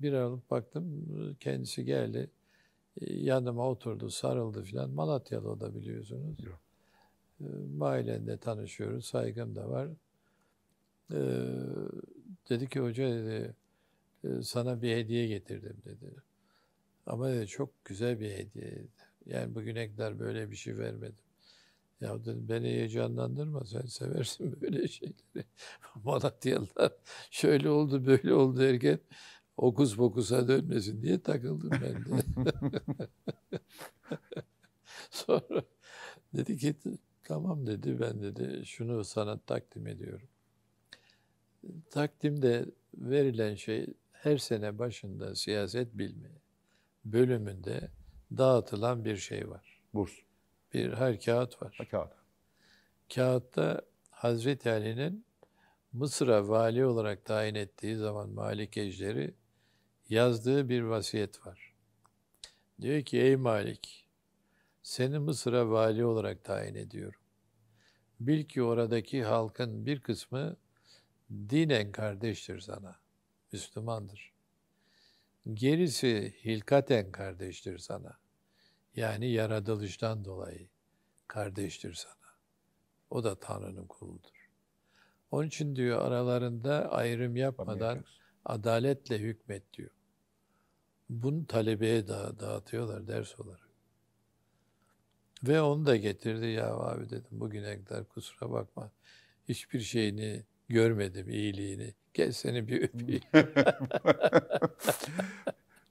bir aralık baktım kendisi geldi. Yanıma oturdu, sarıldı filan. Malatyalı da biliyorsunuz. Yok. Mahallenle tanışıyoruz, saygım da var. Dedi ki hoca dedi, e, sana bir hediye getirdim dedi. Ama dedi çok güzel bir hediyeydi. Yani bugüne kadar böyle bir şey vermedim. Ya dedim beni heyecanlandırma sen seversin [LAUGHS] böyle şeyleri. [LAUGHS] Malatyalılar şöyle oldu böyle oldu derken okuz pokusa dönmesin diye takıldım ben de. [LAUGHS] Sonra dedi ki tamam dedi ben dedi şunu sana takdim ediyorum. Takdimde verilen şey her sene başında siyaset bilimi bölümünde dağıtılan bir şey var. Burs. Bir her kağıt var. Ha, kağıt. Kağıtta Hazreti Ali'nin Mısır'a vali olarak tayin ettiği zaman Malik Ejderi yazdığı bir vasiyet var. Diyor ki ey Malik seni Mısır'a vali olarak tayin ediyorum. Bil ki oradaki halkın bir kısmı dinen kardeştir sana. Müslümandır. Gerisi hilkaten kardeştir sana. Yani yaratılıştan dolayı kardeştir sana. O da Tanrı'nın kuludur. Onun için diyor aralarında ayrım yapmadan adaletle hükmet diyor. Bunu talebeye da dağıtıyorlar ders olarak. Ve onu da getirdi ya abi dedim bugüne kadar kusura bakma. Hiçbir şeyini görmedim iyiliğini. Gel seni bir öpeyim. [LAUGHS]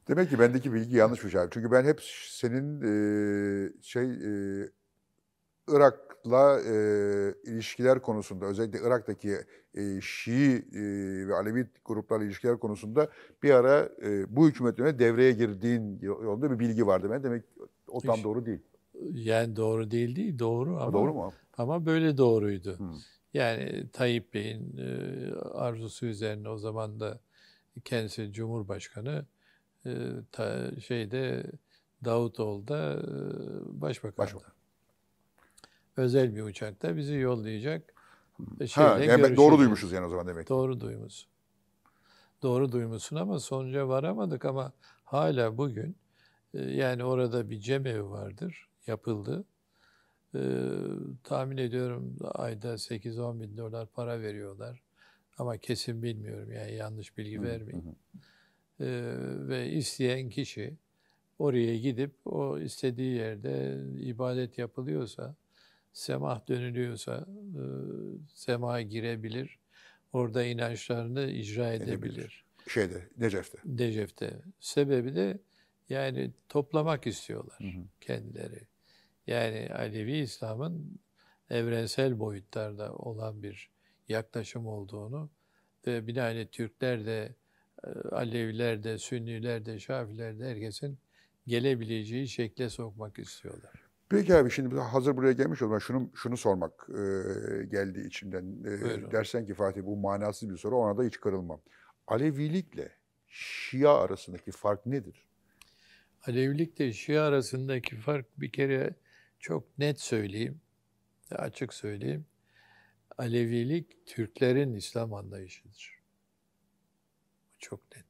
Demek ki bendeki bilgi yanlışmış şey abi. Çünkü ben hep senin e, şey e, Irak'la e, ilişkiler konusunda özellikle Irak'taki e, Şii e, ve Alevi gruplarla ilişkiler konusunda bir ara e, bu hükümet devreye girdiğin yolunda bir bilgi vardı. Ben demek o tam Hiç, doğru değil. Yani doğru değil değil doğru ama. Ha, doğru mu? Ama böyle doğruydu. Hmm. Yani Tayyip Bey'in e, arzusu üzerine o zaman da kendisi Cumhurbaşkanı e, ta, şeyde Davutoğlu'da e, başbakan. Başbakan. Özel bir uçakta bizi yollayacak. Hmm. E, ha, yani doğru duymuşuz yani o zaman demek. Doğru duymuş. Doğru duymuşsun ama sonuca varamadık ama hala bugün yani orada bir cemevi vardır, yapıldı. Ee, tahmin ediyorum ayda 8-10 bin dolar para veriyorlar. Ama kesin bilmiyorum yani yanlış bilgi vermeyin. Ee, ve isteyen kişi oraya gidip o istediği yerde ibadet yapılıyorsa, semah dönülüyorsa e, semaha girebilir. Orada inançlarını icra edebilir. edebilir. Şeyde, Necef'te. Necef'te. Sebebi de yani toplamak istiyorlar hı hı. kendileri. Yani Alevi İslam'ın evrensel boyutlarda olan bir yaklaşım olduğunu ve binaenaleyh hani Türkler de, e, Aleviler de, Sünniler de, Şafiler de herkesin gelebileceği şekle sokmak istiyorlar. Peki abi şimdi hazır buraya gelmiş olma şunu şunu sormak e, geldi içimden. E, dersen ki Fatih bu manasız bir soru ona da hiç kırılmam. Alevilikle Şia arasındaki fark nedir? Alevilikle Şia arasındaki fark bir kere çok net söyleyeyim, açık söyleyeyim. Alevilik Türklerin İslam anlayışıdır. Çok net.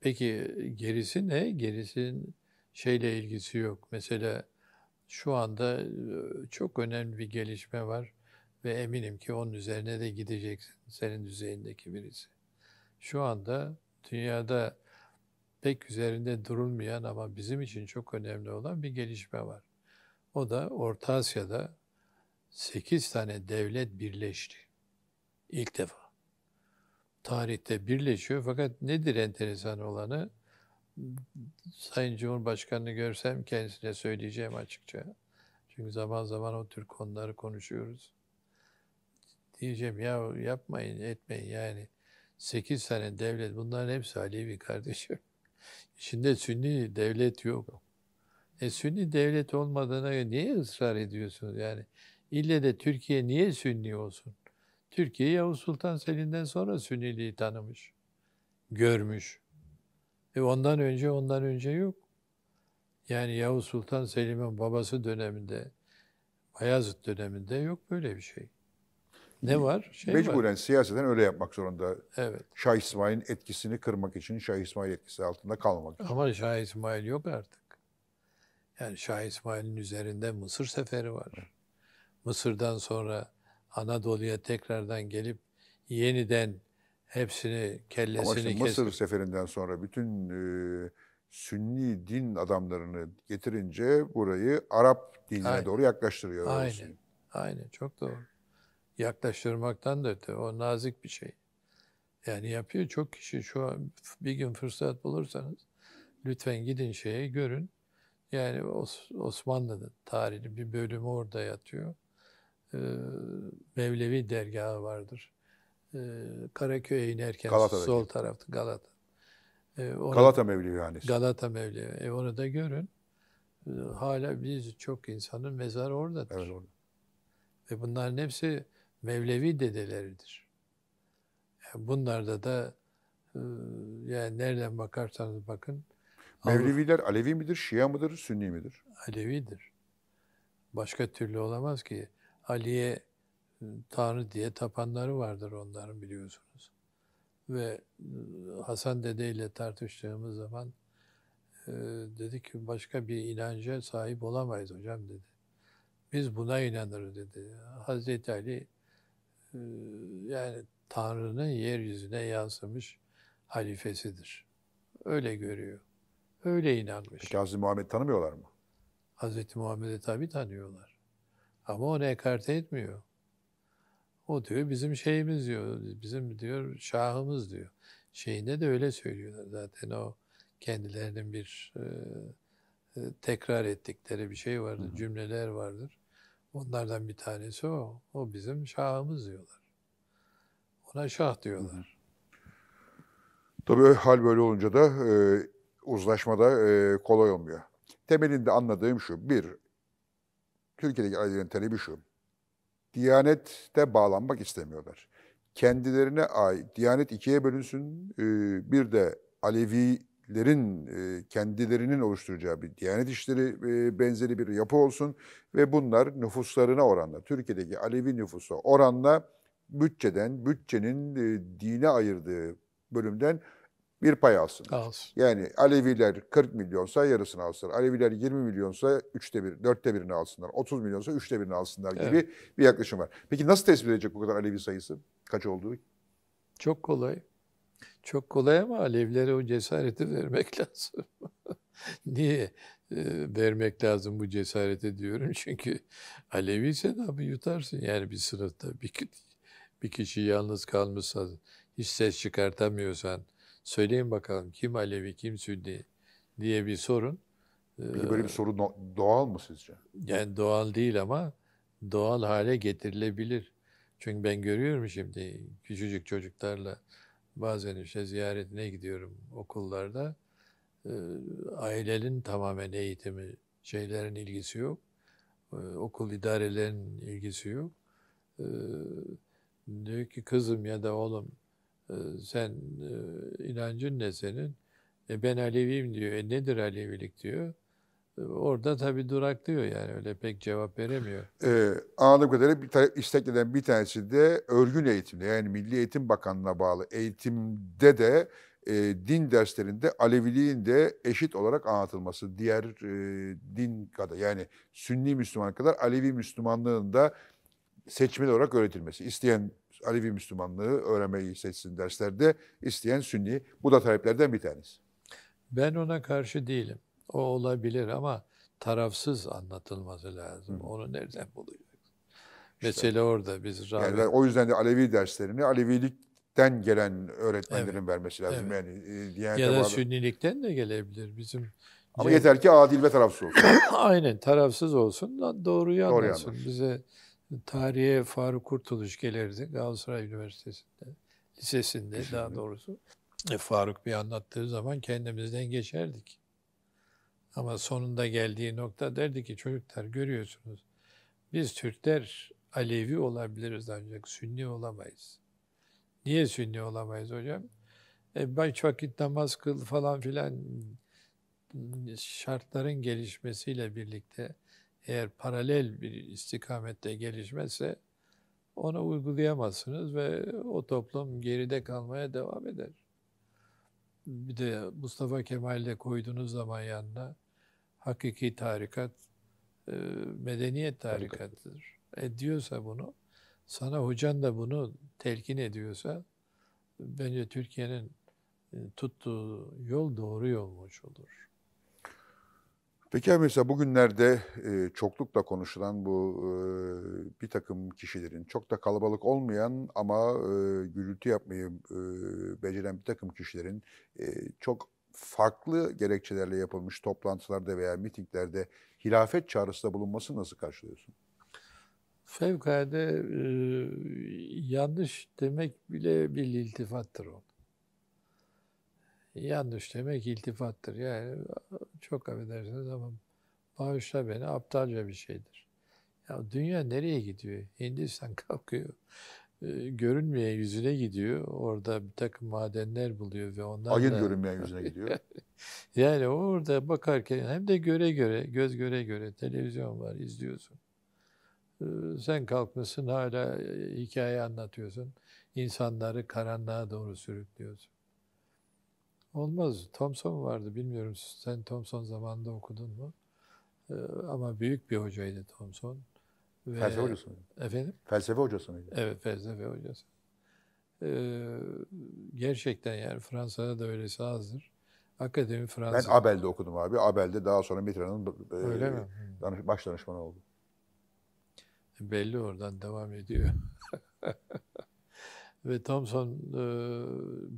Peki gerisi ne? Gerisin şeyle ilgisi yok. Mesela şu anda e, çok önemli bir gelişme var ve eminim ki onun üzerine de gideceksin senin düzeyindeki birisi. Şu anda dünyada pek üzerinde durulmayan ama bizim için çok önemli olan bir gelişme var. O da Orta Asya'da 8 tane devlet birleşti. İlk defa. Tarihte birleşiyor fakat nedir enteresan olanı? Sayın Cumhurbaşkanı'nı görsem kendisine söyleyeceğim açıkça. Çünkü zaman zaman o tür konuları konuşuyoruz. Diyeceğim ya yapmayın etmeyin yani. 8 tane devlet bunların hepsi Alevi kardeşim. Şimdi [LAUGHS] Sünni devlet yok. E Sünni devlet olmadığına göre niye ısrar ediyorsunuz yani? İlle de Türkiye niye Sünni olsun? Türkiye Yavuz Sultan Selim'den sonra Sünniliği tanımış, görmüş. E ondan önce ondan önce yok. Yani Yavuz Sultan Selim'in babası döneminde, Bayazıt döneminde yok böyle bir şey. Ne var? Şey Mecburen var. siyaseten öyle yapmak zorunda. Evet. Şah İsmail'in etkisini kırmak için, Şah İsmail etkisi altında kalmak için. Ama Şah İsmail yok artık. Yani Şah İsmail'in üzerinde Mısır seferi var. Mısır'dan sonra Anadolu'ya tekrardan gelip yeniden hepsini kellesini Ama Mısır seferinden sonra bütün e, Sünni din adamlarını getirince burayı Arap dinine aynen. doğru yaklaştırıyor. Aynen. Olsun. Aynen çok doğru. Yaklaştırmaktan da öte o nazik bir şey. Yani yapıyor çok kişi şu an bir gün fırsat bulursanız lütfen gidin şeye görün. Yani Osmanlı'nın tarihinin bir bölümü orada yatıyor. Ee, Mevlevi dergahı vardır. Ee, Karaköy'e inerken Galata'daki. sol tarafta Galata. Ee, onu, Galata Mevlevihanesi. Galata Mevlevi. E onu da görün. Hala biz çok insanın mezarı oradadır. Evet, orada. Ve bunların hepsi Mevlevi dedeleridir. Yani bunlarda da e, yani nereden bakarsanız bakın Mevleviler Alevi midir, Şia mıdır, Sünni midir? Alevidir. Başka türlü olamaz ki. Ali'ye e, Tanrı diye tapanları vardır onların biliyorsunuz. Ve e, Hasan Dede ile tartıştığımız zaman e, dedi ki başka bir inanca sahip olamayız hocam dedi. Biz buna inanırız dedi. Hazreti Ali e, yani Tanrı'nın yeryüzüne yansımış halifesidir. Öyle görüyor. Öyle inanmış. Peki Hz. Muhammed tanımıyorlar mı? Hazreti Muhammed'i tabi tanıyorlar. Ama onu ekarte etmiyor. O diyor bizim şeyimiz diyor, bizim diyor şahımız diyor. Şeyinde de öyle söylüyorlar zaten o kendilerinin bir e, e, tekrar ettikleri bir şey vardır, hı hı. cümleler vardır. Onlardan bir tanesi o. O bizim şahımız diyorlar. Ona şah diyorlar. Hı hı. Tabii hal böyle olunca da e, uzlaşmada e, kolay olmuyor. Temelinde anladığım şu, bir, Türkiye'deki ailelerin talebi şu, Diyanet'te bağlanmak istemiyorlar. Kendilerine ait, Diyanet ikiye bölünsün, e, bir de Alevilerin e, kendilerinin oluşturacağı bir Diyanet işleri benzeri bir yapı olsun ve bunlar nüfuslarına oranla, Türkiye'deki Alevi nüfusu oranla bütçeden, bütçenin dine ayırdığı bölümden bir pay alsınlar. Alsın. Yani Aleviler 40 milyonsa yarısını alsınlar. Aleviler 20 milyonsa üçte bir, dörtte birini alsınlar. 30 milyonsa üçte birini alsınlar gibi evet. bir yaklaşım var. Peki nasıl tespit edecek bu kadar Alevi sayısı? Kaç olduğu? Çok kolay. Çok kolay ama Alevlere o cesareti vermek [LAUGHS] lazım. Niye e, vermek lazım bu cesareti diyorum. Çünkü Alevi ise ne yutarsın. Yani bir sınıfta bir, bir kişi yalnız kalmışsa, hiç ses çıkartamıyorsan, Söyleyin bakalım kim Alevi, kim Sünni diye bir sorun. Bir böyle bir ee, soru doğal mı sizce? Yani doğal değil ama doğal hale getirilebilir. Çünkü ben görüyorum şimdi küçücük çocuklarla bazen işte ziyaretine gidiyorum okullarda. Ee, ailenin tamamen eğitimi, şeylerin ilgisi yok. Ee, okul idarelerinin ilgisi yok. Diyor ki kızım ya da oğlum ee, sen e, inancın ne senin? E ben Aleviyim diyor. E nedir Alevilik diyor. E, orada tabii duraklıyor yani öyle pek cevap veremiyor. Ee, anladığım kadarıyla bir ta- isteklerden bir tanesi de örgün eğitimde yani Milli Eğitim Bakanlığı'na bağlı eğitimde de e, din derslerinde Aleviliğin de eşit olarak anlatılması. Diğer e, din kadar yani Sünni Müslüman kadar Alevi Müslümanlığın da seçmeli olarak öğretilmesi. İsteyen Alevi Müslümanlığı öğrenmeyi seçsin derslerde isteyen Sünni. Bu da taleplerden bir tanesi. Ben ona karşı değilim. O olabilir ama tarafsız anlatılması lazım. Hı. Onu nereden bulacaksın? İşte, Mesele orada. Biz rahmet... yani o yüzden de Alevi derslerini Alevilikten gelen öğretmenlerin evet. vermesi lazım. Evet. Yani e, Ya da bağlı. Sünnilikten de gelebilir. Bizim ama yeter ki adil ve tarafsız olsun. [COUGHS] Aynen tarafsız olsun. Doğruyu anlasın. Doğru anlasın. Bize tarihe Faruk Kurtuluş gelirdi Galatasaray Üniversitesi'nde, lisesinde daha doğrusu. E, Faruk bir anlattığı zaman kendimizden geçerdik. Ama sonunda geldiği nokta derdi ki çocuklar görüyorsunuz biz Türkler Alevi olabiliriz ancak Sünni olamayız. Niye Sünni olamayız hocam? E, baş vakit namaz kıl falan filan şartların gelişmesiyle birlikte eğer paralel bir istikamette gelişmezse onu uygulayamazsınız ve o toplum geride kalmaya devam eder. Bir de Mustafa Kemal'de koyduğunuz zaman yanına hakiki tarikat e, medeniyet tarikatıdır. E diyorsa bunu, sana hocan da bunu telkin ediyorsa bence Türkiye'nin e, tuttuğu yol doğru yolmuş olur. Peki mesela bugünlerde e, çoklukla konuşulan bu e, bir takım kişilerin çok da kalabalık olmayan ama e, gürültü yapmayı e, beceren bir takım kişilerin e, çok farklı gerekçelerle yapılmış toplantılarda veya mitinglerde hilafet çağrısında bulunması nasıl karşılıyorsun? Fevkalade e, yanlış demek bile bir iltifattır o yanlış demek iltifattır. Yani çok affedersiniz ama bağışla beni aptalca bir şeydir. Ya dünya nereye gidiyor? Hindistan [LAUGHS] kalkıyor. Görünmeyen yüzüne gidiyor. Orada bir takım madenler buluyor ve onlar Ayın da... görünmeyen yüzüne gidiyor. [LAUGHS] yani orada bakarken hem de göre göre, göz göre göre televizyon var izliyorsun. Sen kalkmışsın hala hikaye anlatıyorsun. İnsanları karanlığa doğru sürüklüyorsun. Olmaz. Thompson vardı. Bilmiyorum sen Thompson zamanında okudun mu? Ee, ama büyük bir hocaydı Thompson. Ve, felsefe hocası mıydı? Efendim? Felsefe hocası mıydı? Evet, felsefe hocası. Ee, gerçekten yani Fransa'da da öylesi azdır. Akademi Fransa. Ben Abel'de okudum abi. Abel'de daha sonra Mitra'nın e, baş danışmanı oldu. Belli oradan devam ediyor. [LAUGHS] ve Thompson e,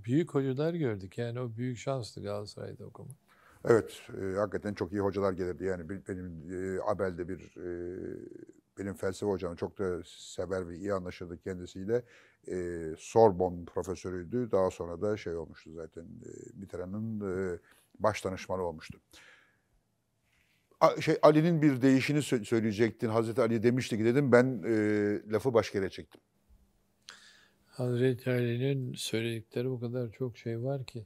büyük hocalar gördük. Yani o büyük şanstı Galatasaray'da okumak. Evet, e, hakikaten çok iyi hocalar gelirdi. Yani bir, benim e, Abel'de bir e, benim felsefe hocam çok da sever ve iyi anlaşırdı kendisiyle. E, Sorbon profesörüydü. Daha sonra da şey olmuştu zaten e, Mitterrand'ın e, baş danışmanı olmuştu. A, şey Ali'nin bir değişini söyleyecektin. Hazreti Ali demişti ki dedim ben e, lafı başka yere çektim. Hazreti Ali'nin söyledikleri o kadar çok şey var ki.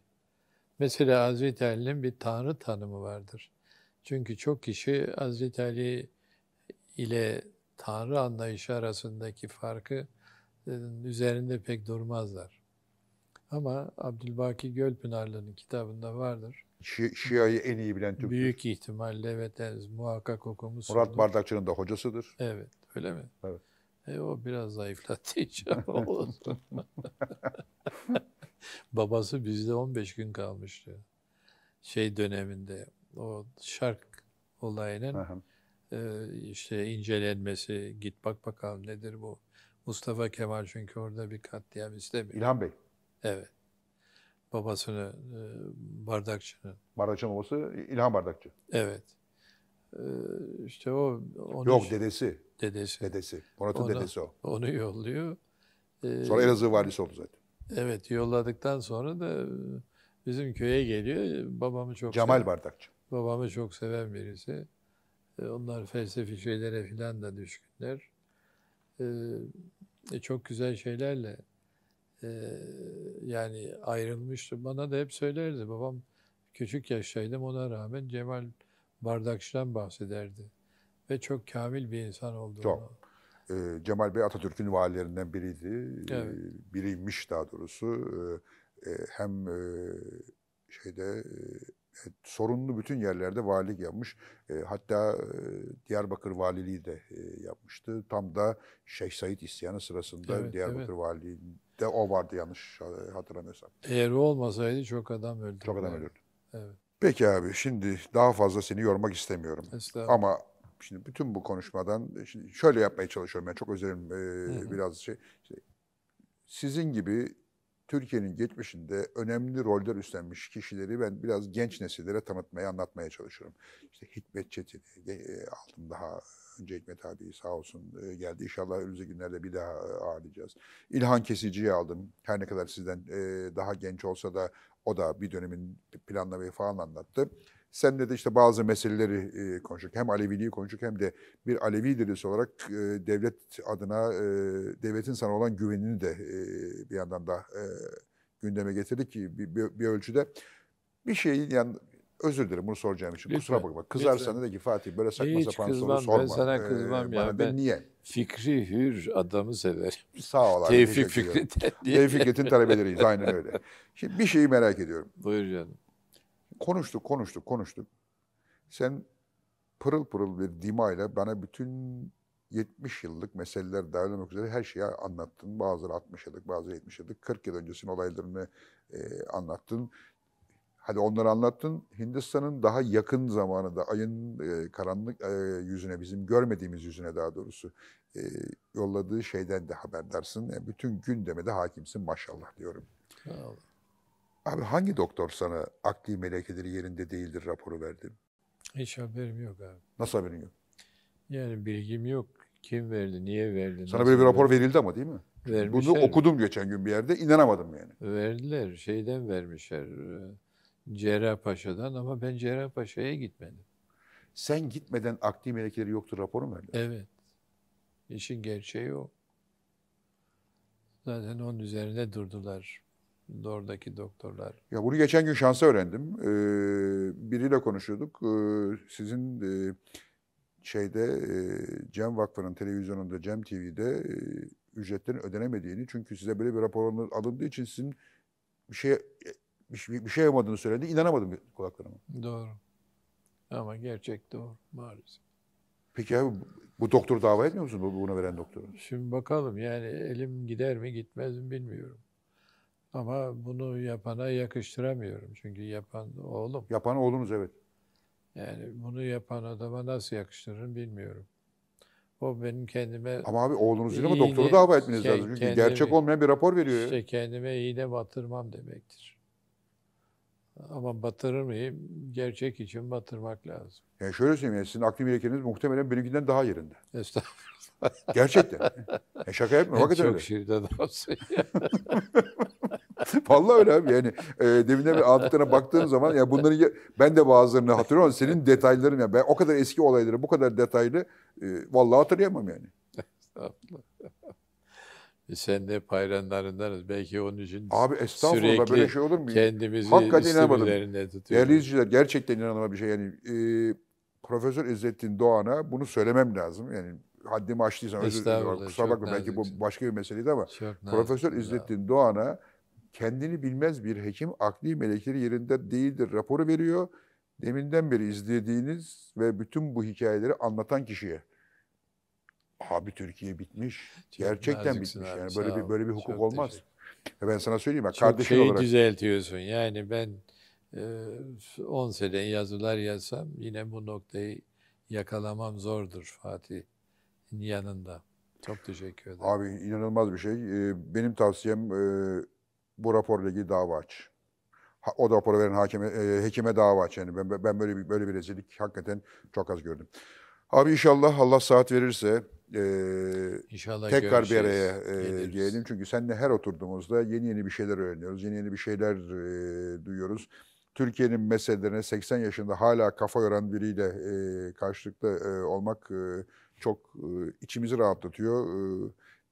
Mesela Hazreti Ali'nin bir tanrı tanımı vardır. Çünkü çok kişi Hazreti Ali ile tanrı anlayışı arasındaki farkı e, üzerinde pek durmazlar. Ama Abdülbaki Gölpınarlı'nın kitabında vardır. Şi Şia'yı en iyi bilen Türk. Büyük ihtimalle evet muhakkak okumuşsunuz. Murat Bardakçı'nın da hocasıdır. Evet öyle mi? Evet. E o biraz zayıflattı inşallah [LAUGHS] [LAUGHS] Babası bizde 15 gün kalmıştı. Şey döneminde o şark olayının e, işte incelenmesi, git bak bakalım nedir bu. Mustafa Kemal çünkü orada bir katliam istemiyor. İlhan Bey. Evet. Babasını, e, Bardakçı'nın. Bardakçı'nın babası İlhan Bardakçı. Evet. Ee, işte o... Onu Yok dedesi. Dedesi. Dedesi. Murat'ın onu, dedesi o. Onu yolluyor. Ee, sonra Elazığ valisi oldu zaten. Evet yolladıktan sonra da e, bizim köye geliyor. Babamı çok Cemal seven, Bardakçı. Babamı çok seven birisi. E, onlar felsefi şeylere filan da düşkünler. Ee, çok güzel şeylerle e, yani ayrılmıştı. Bana da hep söylerdi babam küçük yaştaydım ona rağmen Cemal bardakçıdan bahsederdi. Ve çok kamil bir insan olduğunu. Çok. E, Cemal Bey Atatürk'ün valilerinden biriydi. Ee, evet. E, biriymiş daha doğrusu. Ee, e, hem e, şeyde e, e, sorunlu bütün yerlerde valilik yapmış. E, hatta e, Diyarbakır valiliği de e, yapmıştı. Tam da Şeyh Said isyanı sırasında evet, Diyarbakır evet. valiliğinde o vardı yanlış e, hatırlamıyorsam. Eğer o olmasaydı çok adam öldü. Çok adam öldü. Evet. Peki abi şimdi daha fazla seni yormak istemiyorum. Ama şimdi bütün bu konuşmadan e, şimdi şöyle yapmaya çalışıyorum. Ben çok özelim e, biraz şey. İşte, sizin gibi Türkiye'nin geçmişinde önemli roller üstlenmiş kişileri ben biraz genç nesillere tanıtmaya, anlatmaya çalışıyorum. İşte Hikmet Çetin, e, e, altın daha önce Hikmet abi sağ olsun geldi. İnşallah önümüzdeki günlerde bir daha ağırlayacağız. İlhan Kesici'yi aldım. Her ne kadar sizden daha genç olsa da o da bir dönemin planlamayı falan anlattı. Sen de işte bazı meseleleri e, konuştuk. Hem Aleviliği konuştuk hem de bir Alevi delisi olarak e, devlet adına, e, devletin sana olan güvenini de e, bir yandan da e, gündeme getirdik ki bir, bir, bir ölçüde bir şeyin yani özür dilerim bunu soracağım için. Lütfen, Kusura bakma. Kızarsan lütfen. de ki Fatih böyle saçma sapan soru sorma. Ben sana e, kızmam ee, ya. Ben, ben niye? Fikri hür adamı severim. Sağ ol Tevfik Fikret'ten Tevfik Tevfikret'in talebeleriyiz aynen öyle. Şimdi bir şeyi merak ediyorum. Buyur canım. Konuştuk, konuştuk, konuştuk. Sen pırıl pırıl bir dimayla bana bütün 70 yıllık meseleler dahil olmak üzere her şeyi anlattın. Bazıları 60 yıllık, bazıları 70 yıllık, 40 yıl öncesinin olaylarını e, anlattın. Hadi onları anlattın. Hindistan'ın daha yakın zamanında ayın e, karanlık e, yüzüne, bizim görmediğimiz yüzüne daha doğrusu e, yolladığı şeyden de haberdarsın. Yani e, bütün gündeme de hakimsin maşallah diyorum. Bravo. Abi hangi doktor sana akli melekeleri yerinde değildir raporu verdi? Hiç haberim yok abi. Nasıl haberin yok? Yani bilgim yok. Kim verdi, niye verdi? Sana böyle bir rapor verdi? verildi ama değil mi? Vermişler Bunu okudum geçen gün bir yerde, inanamadım yani. Verdiler, şeyden vermişler. Paşadan ama ben Paşa'ya gitmedim. Sen gitmeden akli melekleri yoktur raporu mu verdiler? Evet. İşin gerçeği o. Zaten onun üzerine durdular oradaki doktorlar. Ya bunu geçen gün şansa öğrendim. Ee, biriyle konuşuyorduk. Ee, sizin e, şeyde e, Cem Vakfı'nın televizyonunda, Cem TV'de e, ücretlerin ödenemediğini çünkü size böyle bir rapor alındığı için sizin bir şey bir, bir şey olmadığını şey söyledi. İnanamadım kulaklarıma. Doğru. Ama gerçek doğru maalesef. Peki abi bu doktoru dava etmiyor musun bunu veren doktoru? Şimdi bakalım yani elim gider mi gitmez mi bilmiyorum. Ama bunu yapana yakıştıramıyorum. Çünkü yapan oğlum. Yapan oğlunuz evet. Yani bunu yapan adama nasıl yakıştırırım bilmiyorum. O benim kendime... Ama abi oğlunuz değil ama doktoru dava etmeniz şey, lazım. Çünkü kendimi, gerçek olmayan bir rapor veriyor. İşte kendime iğne batırmam demektir. Ama batırır mıyım Gerçek için batırmak lazım. Yani şöyle söyleyeyim. Yani sizin akli melekeniz muhtemelen benimkinden daha yerinde. Estağfurullah. Gerçekten. Yani e, şaka yapma. Hakikaten Çok şirde şirden [LAUGHS] Vallahi öyle abi. Yani e, deminden bir anlatıklarına baktığım zaman ya bunları ben de bazılarını hatırlıyorum ama senin detayların ya yani ben o kadar eski olayları bu kadar detaylı e, vallahi hatırlayamam yani. Estağfurullah. E, sen de payranlarındanız. Belki onun için Abi estağfurullah sürekli böyle şey olur mu? Kendimizi Hakikaten inanamadım. Değerli izleyiciler gerçekten inanılmaz bir şey. Yani e, Profesör İzzettin Doğan'a bunu söylemem lazım. Yani haddimi aştıysam özür dilerim. Kusura bakma belki bu başka bir meseleydi ama Profesör nazik, İzzettin Doğan'a kendini bilmez bir hekim akli melekleri yerinde değildir raporu veriyor. Deminden beri izlediğiniz ve bütün bu hikayeleri anlatan kişiye. Abi Türkiye bitmiş. Çok Gerçekten bitmiş. Abi, yani böyle bir böyle bir hukuk olmaz. Teşekkür. Ben sana söyleyeyim ya kardeşin şeyi olarak. düzeltiyorsun. Yani ben 10 e, sene yazılar yazsam yine bu noktayı yakalamam zordur Fatih'in yanında. Çok teşekkür ederim. Abi inanılmaz bir şey. E, benim tavsiyem e, bu raporla ilgili dava aç. O da raporu veren hakeme, hekime dava aç. Yani ben, ben böyle bir, böyle bir rezillik hakikaten çok az gördüm. Abi inşallah Allah saat verirse e, İnşallah tekrar bir araya e, gelelim. Çünkü seninle her oturduğumuzda yeni yeni bir şeyler öğreniyoruz. Yeni yeni bir şeyler e, duyuyoruz. Türkiye'nin meselelerine 80 yaşında hala kafa yoran biriyle e, karşılıklı e, olmak e, çok içimizi rahatlatıyor.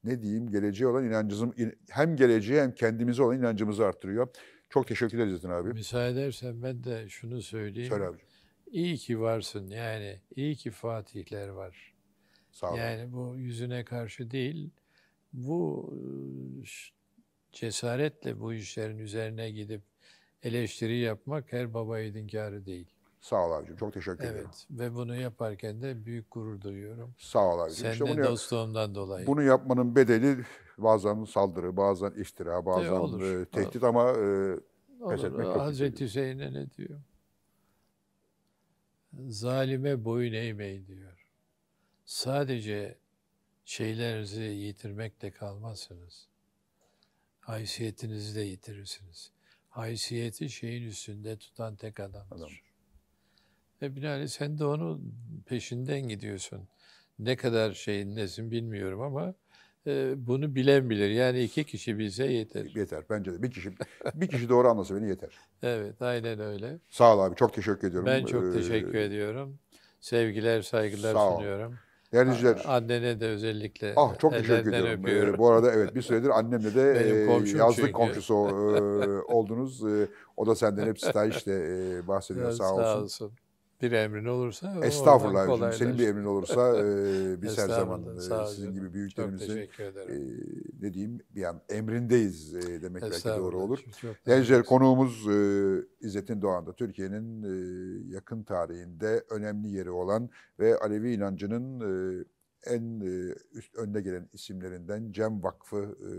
ne diyeyim geleceğe olan inancımız hem geleceğe hem kendimize olan inancımızı arttırıyor. Çok teşekkür ederiz Zetin abi. Müsaade edersen ben de şunu söyleyeyim. Söyle abicim. İyi ki varsın yani. iyi ki Fatihler var. Sağ olun. Yani bu yüzüne karşı değil, bu ıı, cesaretle bu işlerin üzerine gidip eleştiri yapmak her baba yiğidin değil. Sağ ol abicim. Çok teşekkür evet. ederim. Evet ve bunu yaparken de büyük gurur duyuyorum. Sağ ol abicim. Seninle işte bunu dostluğumdan dolayı. Bunu yapmanın bedeli bazen saldırı, bazen iftira, e, bazen de olur, e, tehdit olur. ama e, pes etmek yok. Hazreti Hüseyin'e ne diyor? Zalime boyun eğmeyin diyor sadece şeylerinizi yitirmekle kalmazsınız. Haysiyetinizi de yitirirsiniz. Haysiyeti şeyin üstünde tutan tek adamdır. Adam. Ve binaenaleyh sen de onun peşinden gidiyorsun. Ne kadar şeyin nesin bilmiyorum ama e, bunu bilen bilir. Yani iki kişi bilse yeter. Yeter bence de. Bir kişi bir kişi doğru anlasa beni yeter. Evet aynen öyle. Sağ ol abi çok teşekkür ediyorum. Ben çok ee, teşekkür ee, ediyorum. Sevgiler saygılar sunuyorum. Değerli izleyiciler. Annene de özellikle. Ah çok teşekkür ediyorum. Ee, öpüyorum. bu arada evet bir süredir annemle de Benim e, yazlık çünkü. komşusu e, oldunuz. E, o da senden hep stajla e, bahsediyor evet, sağ, sağ olsun. olsun bir emrin olursa estağfurullah hocam, senin bir emrin olursa e, [LAUGHS] biz her zaman e, sizin gibi büyüklerimizi, e, ne diyeyim yani emrindeyiz e, demek belki doğru olur. Gençler konuğumuz e, İzzettin Doğan'da Türkiye'nin e, yakın tarihinde önemli yeri olan ve Alevi inancının e, en e, üst önde gelen isimlerinden Cem Vakfı e,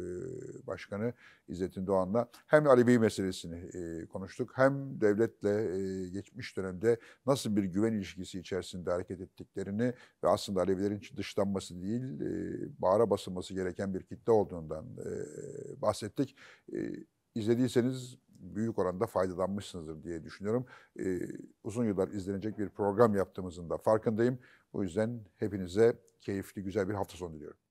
Başkanı İzzettin Doğan'la hem Alevi meselesini e, konuştuk hem devletle geçmiş dönemde nasıl bir güven ilişkisi içerisinde hareket ettiklerini ve aslında Alevilerin dışlanması değil bağıra basılması gereken bir kitle olduğundan bahsettik. İzlediyseniz büyük oranda faydalanmışsınızdır diye düşünüyorum. uzun yıllar izlenecek bir program yaptığımızın da farkındayım. O yüzden hepinize keyifli, güzel bir hafta sonu diliyorum.